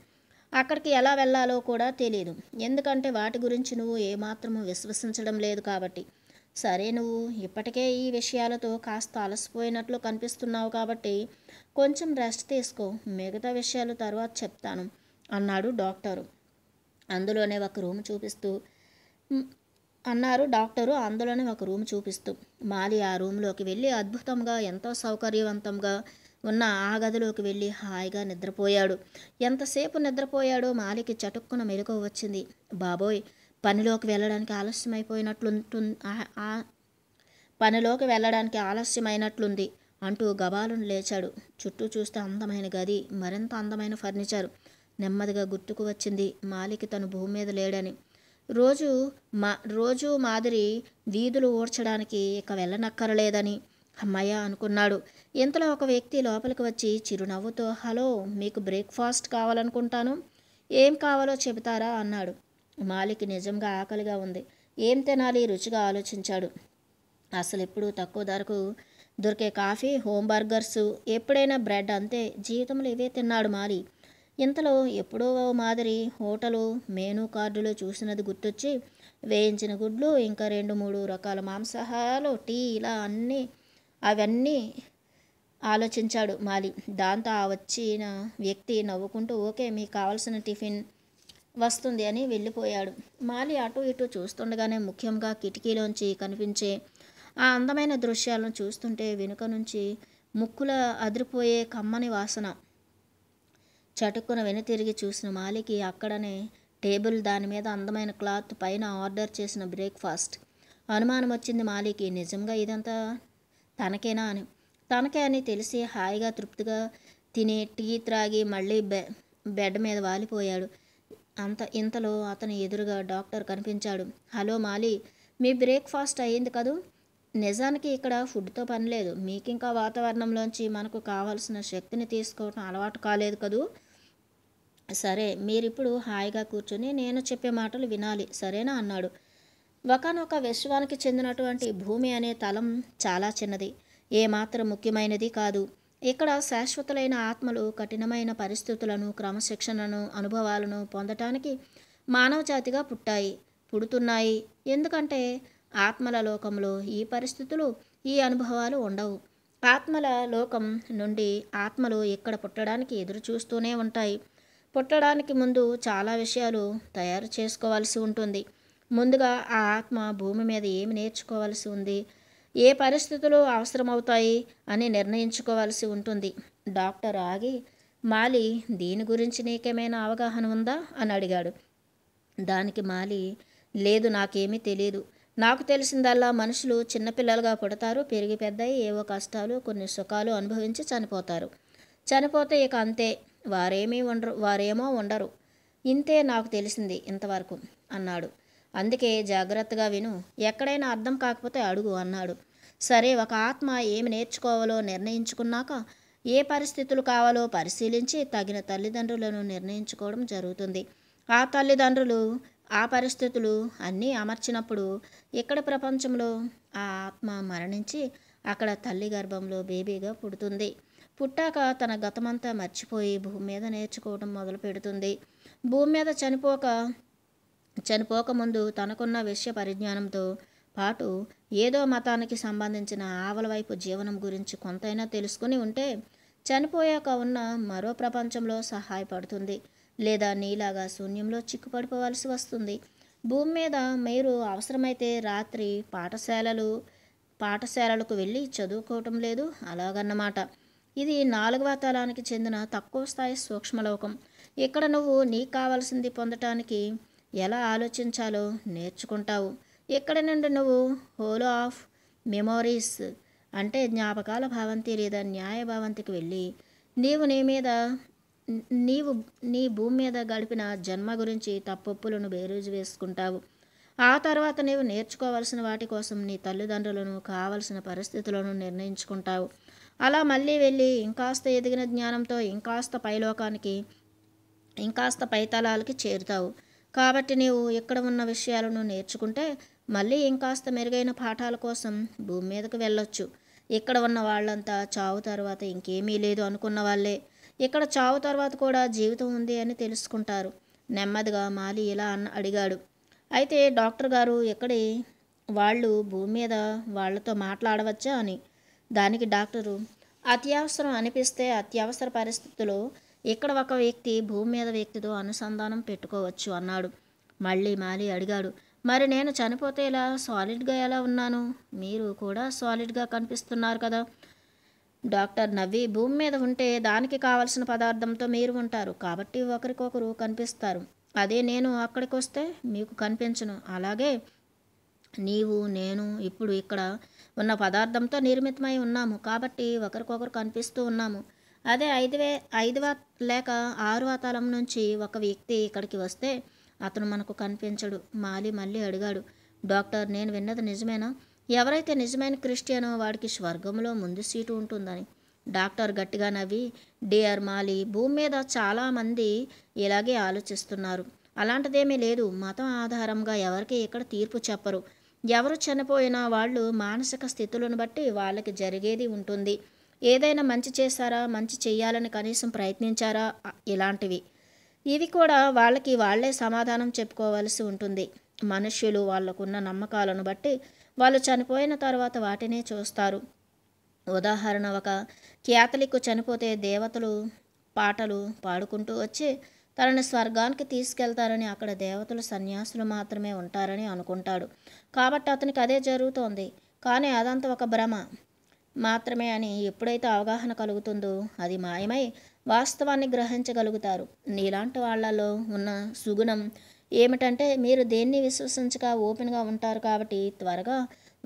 అక్కడికి ఎలా వెళ్ళాలో కూడా తెలియదు ఎందుకంటే వాటి గురించి నువ్వు ఏమాత్రము విశ్వసించడం లేదు కాబట్టి సరే నువ్వు ఇప్పటికే ఈ విషయాలతో కాస్త అలసిపోయినట్లు కనిపిస్తున్నావు కాబట్టి కొంచెం రెస్ట్ తీసుకో మిగతా విషయాలు తర్వాత చెప్తాను అన్నాడు డాక్టరు అందులోనే ఒక రూమ్ చూపిస్తూ అన్నారు డాక్టరు అందులోనే ఒక రూమ్ చూపిస్తూ మాలి ఆ రూమ్లోకి వెళ్ళి అద్భుతంగా ఎంతో సౌకర్యవంతంగా ఉన్న ఆ గదిలోకి వెళ్ళి హాయిగా నిద్రపోయాడు ఎంతసేపు నిద్రపోయాడో మాలికి చటుక్కున మెలకు వచ్చింది బాబోయ్ పనిలోకి వెళ్ళడానికి ఆలస్యమైపోయినట్లు పనిలోకి వెళ్ళడానికి ఆలస్యమైనట్లుంది అంటూ గబాలను లేచాడు చుట్టూ చూస్తే అందమైన గది మరింత అందమైన ఫర్నిచర్ నెమ్మదిగా గుర్తుకు వచ్చింది మాలికి తను భూమి మీద లేడని రోజు మా రోజు మాదిరి వీధులు ఊడ్చడానికి ఇక వెళ్ళనక్కరలేదని అమ్మాయ అనుకున్నాడు ఇంతలో ఒక వ్యక్తి లోపలికి వచ్చి చిరునవ్వుతో హలో మీకు బ్రేక్ఫాస్ట్ కావాలనుకుంటాను ఏం కావాలో చెబుతారా అన్నాడు మాలికి నిజంగా ఆకలిగా ఉంది ఏం తినాలి రుచిగా ఆలోచించాడు అసలు ఎప్పుడు తక్కువ ధరకు దొరికే కాఫీ హోమ్ బర్గర్స్ ఎప్పుడైనా బ్రెడ్ అంతే జీవితంలో ఇవే తిన్నాడు మాలి ఇంతలో ఎప్పుడో మాదిరి హోటలు మేను కార్డులో చూసినది గుర్తొచ్చి వేయించిన గుడ్లు ఇంకా రెండు మూడు రకాల మాంసాహారాలు టీ ఇలా అన్నీ అవన్నీ ఆలోచించాడు మాలి దాంతో ఆ వచ్చిన వ్యక్తి నవ్వుకుంటూ ఓకే మీకు కావాల్సిన టిఫిన్ వస్తుంది అని వెళ్ళిపోయాడు మాలి అటు ఇటు చూస్తుండగానే ముఖ్యంగా కిటికీలోంచి కనిపించే ఆ అందమైన దృశ్యాలను చూస్తుంటే వెనుక నుంచి ముక్కుల అదిరిపోయే కమ్మని వాసన చటుక్కున తిరిగి చూసిన మాలికి అక్కడనే టేబుల్ దాని మీద అందమైన క్లాత్ పైన ఆర్డర్ చేసిన బ్రేక్ఫాస్ట్ అనుమానం వచ్చింది మాలికి నిజంగా ఇదంతా తనకేనా అని తనకే అని తెలిసి హాయిగా తృప్తిగా తిని టీ త్రాగి మళ్ళీ బె బెడ్ మీద వాలిపోయాడు అంత ఇంతలో అతని ఎదురుగా డాక్టర్ కనిపించాడు హలో మాలి మీ బ్రేక్ఫాస్ట్ అయ్యింది కదూ నిజానికి ఇక్కడ ఫుడ్తో పని లేదు మీకింకా వాతావరణంలోంచి మనకు కావాల్సిన శక్తిని తీసుకోవడం అలవాటు కాలేదు కదూ సరే మీరిప్పుడు హాయిగా కూర్చొని నేను చెప్పే మాటలు వినాలి సరేనా అన్నాడు ఒకనొక విశ్వానికి చెందినటువంటి భూమి అనే తలం చాలా చిన్నది ఏమాత్రం ముఖ్యమైనది కాదు ఇక్కడ శాశ్వతలైన ఆత్మలు కఠినమైన పరిస్థితులను క్రమశిక్షణను అనుభవాలను పొందటానికి మానవజాతిగా పుట్టాయి పుడుతున్నాయి ఎందుకంటే ఆత్మల లోకంలో ఈ పరిస్థితులు ఈ అనుభవాలు ఉండవు ఆత్మల లోకం నుండి ఆత్మలు ఇక్కడ పుట్టడానికి ఎదురు చూస్తూనే ఉంటాయి పుట్టడానికి ముందు చాలా విషయాలు తయారు చేసుకోవాల్సి ఉంటుంది ముందుగా ఆ ఆత్మ భూమి మీద ఏమి నేర్చుకోవాల్సి ఉంది ఏ పరిస్థితులు అవసరమవుతాయి అని నిర్ణయించుకోవాల్సి ఉంటుంది డాక్టర్ ఆగి మాలి దీని గురించి నీకేమైనా అవగాహన ఉందా అని అడిగాడు దానికి మాలి లేదు నాకేమీ తెలియదు నాకు తెలిసిందల్లా మనుషులు చిన్నపిల్లలుగా పుడతారు పెరిగి పెద్దయి ఏవో కష్టాలు కొన్ని సుఖాలు అనుభవించి చనిపోతారు చనిపోతే ఇక అంతే వారేమీ ఉండరు వారేమో ఉండరు ఇంతే నాకు తెలిసింది ఇంతవరకు అన్నాడు అందుకే జాగ్రత్తగా విను ఎక్కడైనా అర్థం కాకపోతే అడుగు అన్నాడు సరే ఒక ఆత్మ ఏమి నేర్చుకోవాలో నిర్ణయించుకున్నాక ఏ పరిస్థితులు కావాలో పరిశీలించి తగిన తల్లిదండ్రులను నిర్ణయించుకోవడం జరుగుతుంది ఆ తల్లిదండ్రులు ఆ పరిస్థితులు అన్నీ అమర్చినప్పుడు ఇక్కడ ప్రపంచంలో ఆ ఆత్మ మరణించి అక్కడ తల్లి గర్భంలో బేబీగా పుడుతుంది పుట్టాక తన గతమంతా మర్చిపోయి భూమి మీద నేర్చుకోవడం మొదలు పెడుతుంది భూమి మీద చనిపోక చనిపోకముందు తనకున్న విషయ పరిజ్ఞానంతో పాటు ఏదో మతానికి సంబంధించిన ఆవల వైపు జీవనం గురించి కొంతైనా తెలుసుకుని ఉంటే చనిపోయాక ఉన్న మరో ప్రపంచంలో సహాయపడుతుంది లేదా నీలాగా శూన్యంలో చిక్కుపడిపోవలసి వస్తుంది భూమి మీద మీరు అవసరమైతే రాత్రి పాఠశాలలు పాఠశాలలకు వెళ్ళి చదువుకోవటం లేదు అలాగన్నమాట ఇది నాలుగవ తలానికి చెందిన తక్కువ స్థాయి సూక్ష్మలోకం ఇక్కడ నువ్వు నీకు కావాల్సింది పొందటానికి ఎలా ఆలోచించాలో నేర్చుకుంటావు ఇక్కడ నుండి నువ్వు హోల్ ఆఫ్ మెమోరీస్ అంటే జ్ఞాపకాల భావంతి లేదా న్యాయ భావంతికి వెళ్ళి నీవు నీ మీద నీవు నీ భూమి మీద గడిపిన జన్మ గురించి తప్పొప్పులను బేరుజు వేసుకుంటావు ఆ తర్వాత నీవు నేర్చుకోవాల్సిన వాటి కోసం నీ తల్లిదండ్రులను కావలసిన పరిస్థితులను నిర్ణయించుకుంటావు అలా మళ్ళీ వెళ్ళి ఇంకాస్త ఎదిగిన జ్ఞానంతో ఇంకాస్త పైలోకానికి ఇంకాస్త పైతలాలకి చేరుతావు కాబట్టి నీవు ఇక్కడ ఉన్న విషయాలను నేర్చుకుంటే మళ్ళీ ఇంకాస్త మెరుగైన పాఠాల కోసం భూమి మీదకు వెళ్ళొచ్చు ఇక్కడ ఉన్న వాళ్ళంతా చావు తర్వాత ఇంకేమీ లేదు అనుకున్న వాళ్ళే ఇక్కడ చావు తర్వాత కూడా జీవితం ఉంది అని తెలుసుకుంటారు నెమ్మదిగా మాలి ఇలా అన్న అడిగాడు అయితే డాక్టర్ గారు ఎక్కడి వాళ్ళు భూమి మీద వాళ్ళతో మాట్లాడవచ్చా అని దానికి డాక్టరు అత్యవసరం అనిపిస్తే అత్యవసర పరిస్థితుల్లో ఇక్కడ ఒక వ్యక్తి భూమి మీద వ్యక్తితో అనుసంధానం పెట్టుకోవచ్చు అన్నాడు మళ్ళీ మాలి అడిగాడు మరి నేను చనిపోతే ఇలా సాలిడ్గా ఎలా ఉన్నాను మీరు కూడా సాలిడ్గా కనిపిస్తున్నారు కదా డాక్టర్ నవ్వి భూమి మీద ఉంటే దానికి కావలసిన పదార్థంతో మీరు ఉంటారు కాబట్టి ఒకరికొకరు కనిపిస్తారు అదే నేను అక్కడికి వస్తే మీకు కనిపించను అలాగే నీవు నేను ఇప్పుడు ఇక్కడ ఉన్న పదార్థంతో నిర్మితమై ఉన్నాము కాబట్టి ఒకరికొకరు కనిపిస్తూ ఉన్నాము అదే ఐదువే ఐదవ లేక ఆరవ తలం నుంచి ఒక వ్యక్తి ఇక్కడికి వస్తే అతను మనకు కనిపించడు మాలి మళ్ళీ అడిగాడు డాక్టర్ నేను విన్నది నిజమేనా ఎవరైతే నిజమైన క్రిస్టియనో వాడికి స్వర్గంలో ముందు సీటు ఉంటుందని డాక్టర్ గట్టిగా నవ్వి డిఆర్ మాలి భూమి మీద చాలామంది ఇలాగే ఆలోచిస్తున్నారు అలాంటిదేమీ లేదు మతం ఆధారంగా ఎవరికి ఇక్కడ తీర్పు చెప్పరు ఎవరు చనిపోయిన వాళ్ళు మానసిక స్థితులను బట్టి వాళ్ళకి జరిగేది ఉంటుంది ఏదైనా మంచి చేశారా మంచి చేయాలని కనీసం ప్రయత్నించారా ఇలాంటివి ఇవి కూడా వాళ్ళకి వాళ్ళే సమాధానం చెప్పుకోవలసి ఉంటుంది మనుష్యులు వాళ్ళకున్న నమ్మకాలను బట్టి వాళ్ళు చనిపోయిన తర్వాత వాటినే చూస్తారు ఉదాహరణ ఒక క్యాథలిక్ చనిపోతే దేవతలు పాటలు పాడుకుంటూ వచ్చి తనని స్వర్గానికి తీసుకెళ్తారని అక్కడ దేవతలు సన్యాసులు మాత్రమే ఉంటారని అనుకుంటాడు కాబట్టి అతనికి అదే జరుగుతోంది కానీ అదంతా ఒక భ్రమ మాత్రమే అని ఎప్పుడైతే అవగాహన కలుగుతుందో అది మాయమై వాస్తవాన్ని గ్రహించగలుగుతారు నీలాంటి వాళ్ళలో ఉన్న సుగుణం ఏమిటంటే మీరు దేన్ని విశ్వసించక ఓపెన్గా ఉంటారు కాబట్టి త్వరగా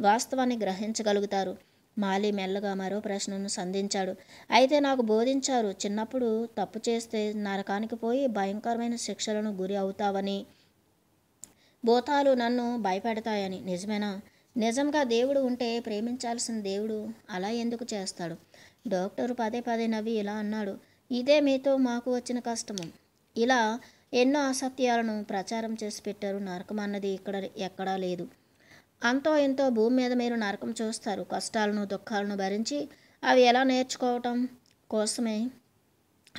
వాస్తవాన్ని గ్రహించగలుగుతారు మాలి మెల్లగా మరో ప్రశ్నను సంధించాడు అయితే నాకు బోధించారు చిన్నప్పుడు తప్పు చేస్తే నరకానికి పోయి భయంకరమైన శిక్షలను గురి అవుతావని భూతాలు నన్ను భయపెడతాయని నిజమేనా నిజంగా దేవుడు ఉంటే ప్రేమించాల్సిన దేవుడు అలా ఎందుకు చేస్తాడు డాక్టర్ పదే పదే నవ్వి ఇలా అన్నాడు ఇదే మీతో మాకు వచ్చిన కష్టము ఇలా ఎన్నో అసత్యాలను ప్రచారం చేసి పెట్టారు నరకం అన్నది ఇక్కడ ఎక్కడా లేదు అంతో ఎంతో భూమి మీద మీరు నరకం చూస్తారు కష్టాలను దుఃఖాలను భరించి అవి ఎలా నేర్చుకోవటం కోసమే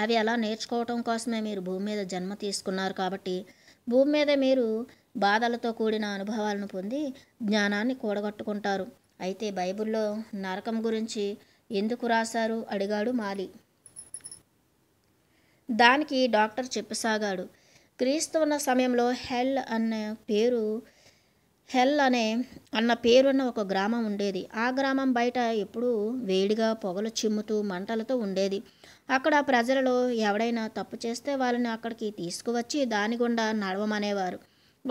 అవి ఎలా నేర్చుకోవటం కోసమే మీరు భూమి మీద జన్మ తీసుకున్నారు కాబట్టి భూమి మీద మీరు బాధలతో కూడిన అనుభవాలను పొంది జ్ఞానాన్ని కూడగట్టుకుంటారు అయితే బైబిల్లో నరకం గురించి ఎందుకు రాశారు అడిగాడు మాలి దానికి డాక్టర్ చెప్పసాగాడు క్రీస్తు ఉన్న సమయంలో హెల్ అనే పేరు హెల్ అనే అన్న పేరున్న ఒక గ్రామం ఉండేది ఆ గ్రామం బయట ఎప్పుడూ వేడిగా పొగలు చిమ్ముతూ మంటలతో ఉండేది అక్కడ ప్రజలలో ఎవడైనా తప్పు చేస్తే వాళ్ళని అక్కడికి తీసుకువచ్చి దాని గుండా నడవమనేవారు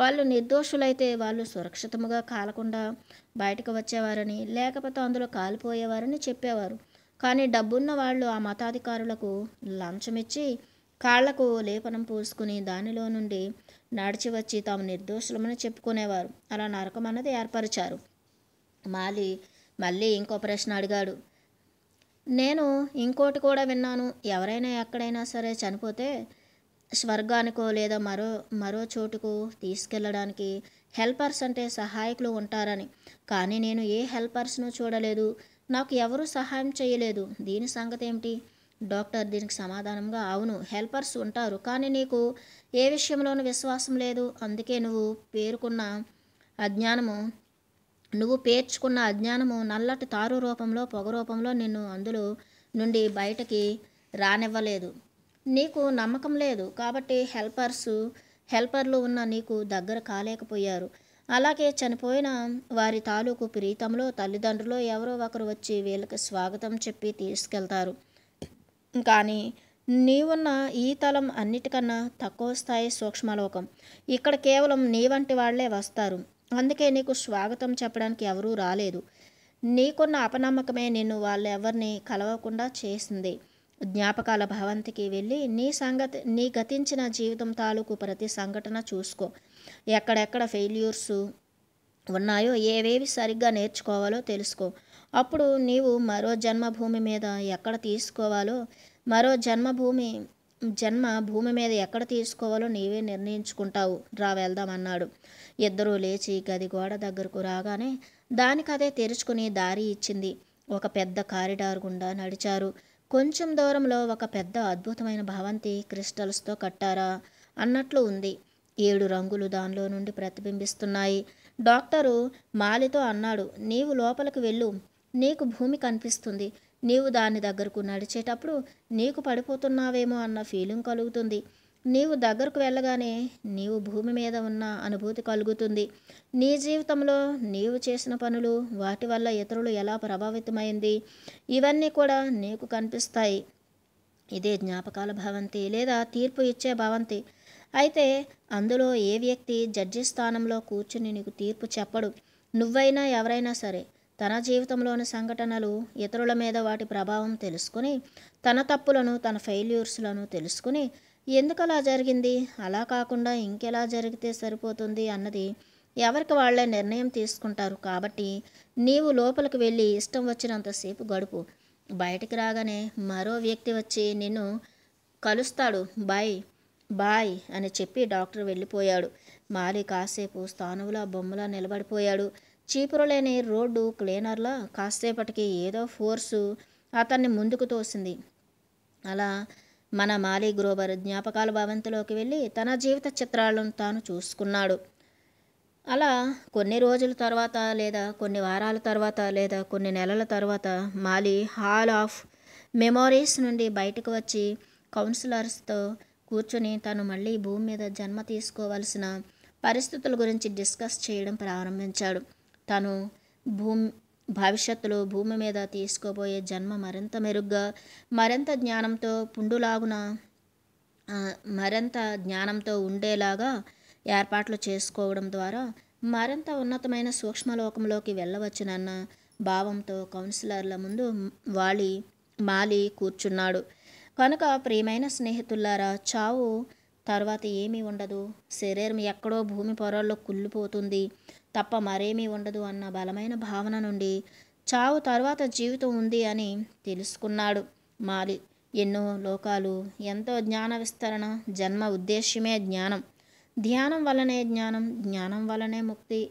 వాళ్ళు నిర్దోషులైతే వాళ్ళు సురక్షితముగా కాలకుండా బయటకు వచ్చేవారని లేకపోతే అందులో కాలిపోయేవారని చెప్పేవారు కానీ డబ్బున్న వాళ్ళు ఆ మతాధికారులకు లంచమిచ్చి కాళ్లకు లేపనం పూసుకుని దానిలో నుండి నడిచి వచ్చి తాము నిర్దోషులమని చెప్పుకునేవారు అలా నరకం అన్నది ఏర్పరిచారు మాలి మళ్ళీ ఇంకో ప్రశ్న అడిగాడు నేను ఇంకోటి కూడా విన్నాను ఎవరైనా ఎక్కడైనా సరే చనిపోతే స్వర్గానికో లేదా మరో మరో చోటుకు తీసుకెళ్ళడానికి హెల్పర్స్ అంటే సహాయకులు ఉంటారని కానీ నేను ఏ హెల్పర్స్ను చూడలేదు నాకు ఎవరూ సహాయం చేయలేదు దీని సంగతి ఏమిటి డాక్టర్ దీనికి సమాధానంగా అవును హెల్పర్స్ ఉంటారు కానీ నీకు ఏ విషయంలోనూ విశ్వాసం లేదు అందుకే నువ్వు పేర్కొన్న అజ్ఞానము నువ్వు పేర్చుకున్న అజ్ఞానము నల్లటి తారు రూపంలో పొగ రూపంలో నిన్ను అందులో నుండి బయటకి రానివ్వలేదు నీకు నమ్మకం లేదు కాబట్టి హెల్పర్స్ హెల్పర్లు ఉన్న నీకు దగ్గర కాలేకపోయారు అలాగే చనిపోయిన వారి తాలూకు ప్రీతంలో తల్లిదండ్రులు ఎవరో ఒకరు వచ్చి వీళ్ళకి స్వాగతం చెప్పి తీసుకెళ్తారు కానీ నీవున్న ఈ తలం అన్నిటికన్నా తక్కువ స్థాయి సూక్ష్మలోకం ఇక్కడ కేవలం నీ వంటి వాళ్లే వస్తారు అందుకే నీకు స్వాగతం చెప్పడానికి ఎవరూ రాలేదు నీకున్న అపనమ్మకమే నిన్ను వాళ్ళెవరిని కలవకుండా చేసింది జ్ఞాపకాల భవంతికి వెళ్ళి నీ సంగతి నీ గతించిన జీవితం తాలూకు ప్రతి సంఘటన చూసుకో ఎక్కడెక్కడ ఫెయిల్యూర్స్ ఉన్నాయో ఏవేవి సరిగ్గా నేర్చుకోవాలో తెలుసుకో అప్పుడు నీవు మరో జన్మభూమి మీద ఎక్కడ తీసుకోవాలో మరో జన్మభూమి జన్మ భూమి మీద ఎక్కడ తీసుకోవాలో నీవే నిర్ణయించుకుంటావు రా వెళ్దామన్నాడు ఇద్దరూ లేచి గది గోడ దగ్గరకు రాగానే దానికదే తెరుచుకుని దారి ఇచ్చింది ఒక పెద్ద కారిడార్ గుండా నడిచారు కొంచెం దూరంలో ఒక పెద్ద అద్భుతమైన భవంతి క్రిస్టల్స్తో కట్టారా అన్నట్లు ఉంది ఏడు రంగులు దానిలో నుండి ప్రతిబింబిస్తున్నాయి డాక్టరు మాలితో అన్నాడు నీవు లోపలికి వెళ్ళు నీకు భూమి కనిపిస్తుంది నీవు దాని దగ్గరకు నడిచేటప్పుడు నీకు పడిపోతున్నావేమో అన్న ఫీలింగ్ కలుగుతుంది నీవు దగ్గరకు వెళ్ళగానే నీవు భూమి మీద ఉన్న అనుభూతి కలుగుతుంది నీ జీవితంలో నీవు చేసిన పనులు వాటి వల్ల ఇతరులు ఎలా ప్రభావితమైంది ఇవన్నీ కూడా నీకు కనిపిస్తాయి ఇదే జ్ఞాపకాల భవంతి లేదా తీర్పు ఇచ్చే భవంతి అయితే అందులో ఏ వ్యక్తి జడ్జి స్థానంలో కూర్చుని నీకు తీర్పు చెప్పడు నువ్వైనా ఎవరైనా సరే తన జీవితంలోని సంఘటనలు ఇతరుల మీద వాటి ప్రభావం తెలుసుకుని తన తప్పులను తన ఫెయిల్యూర్స్లను తెలుసుకుని ఎందుకు అలా జరిగింది అలా కాకుండా ఇంకెలా జరిగితే సరిపోతుంది అన్నది ఎవరికి వాళ్లే నిర్ణయం తీసుకుంటారు కాబట్టి నీవు లోపలికి వెళ్ళి ఇష్టం వచ్చినంతసేపు గడుపు బయటికి రాగానే మరో వ్యక్తి వచ్చి నిన్ను కలుస్తాడు బాయ్ బాయ్ అని చెప్పి డాక్టర్ వెళ్ళిపోయాడు మాలి కాసేపు స్థానువులా బొమ్మలా నిలబడిపోయాడు చీపురలేని రోడ్డు క్లీనర్లా కాసేపటికి ఏదో ఫోర్సు అతన్ని ముందుకు తోసింది అలా మన మాలీ గ్రోవర్ జ్ఞాపకాల భవంతిలోకి వెళ్ళి తన జీవిత చిత్రాలను తాను చూసుకున్నాడు అలా కొన్ని రోజుల తర్వాత లేదా కొన్ని వారాల తర్వాత లేదా కొన్ని నెలల తర్వాత మాలి హాల్ ఆఫ్ మెమోరీస్ నుండి బయటకు వచ్చి కౌన్సిలర్స్తో కూర్చొని తను మళ్ళీ భూమి మీద జన్మ తీసుకోవాల్సిన పరిస్థితుల గురించి డిస్కస్ చేయడం ప్రారంభించాడు తను భూమి భవిష్యత్తులో భూమి మీద తీసుకోబోయే జన్మ మరింత మెరుగ్గా మరింత జ్ఞానంతో పుండులాగున మరింత జ్ఞానంతో ఉండేలాగా ఏర్పాట్లు చేసుకోవడం ద్వారా మరింత ఉన్నతమైన సూక్ష్మలోకంలోకి వెళ్ళవచ్చునన్న భావంతో కౌన్సిలర్ల ముందు వాలి మాలి కూర్చున్నాడు కనుక ప్రియమైన స్నేహితులారా చావు తర్వాత ఏమీ ఉండదు శరీరం ఎక్కడో భూమి పొరల్లో కుళ్ళిపోతుంది తప్ప మరేమీ ఉండదు అన్న బలమైన భావన నుండి చావు తర్వాత జీవితం ఉంది అని తెలుసుకున్నాడు మాలి ఎన్నో లోకాలు ఎంతో జ్ఞాన విస్తరణ జన్మ ఉద్దేశ్యమే జ్ఞానం ధ్యానం వలనే జ్ఞానం జ్ఞానం వలనే ముక్తి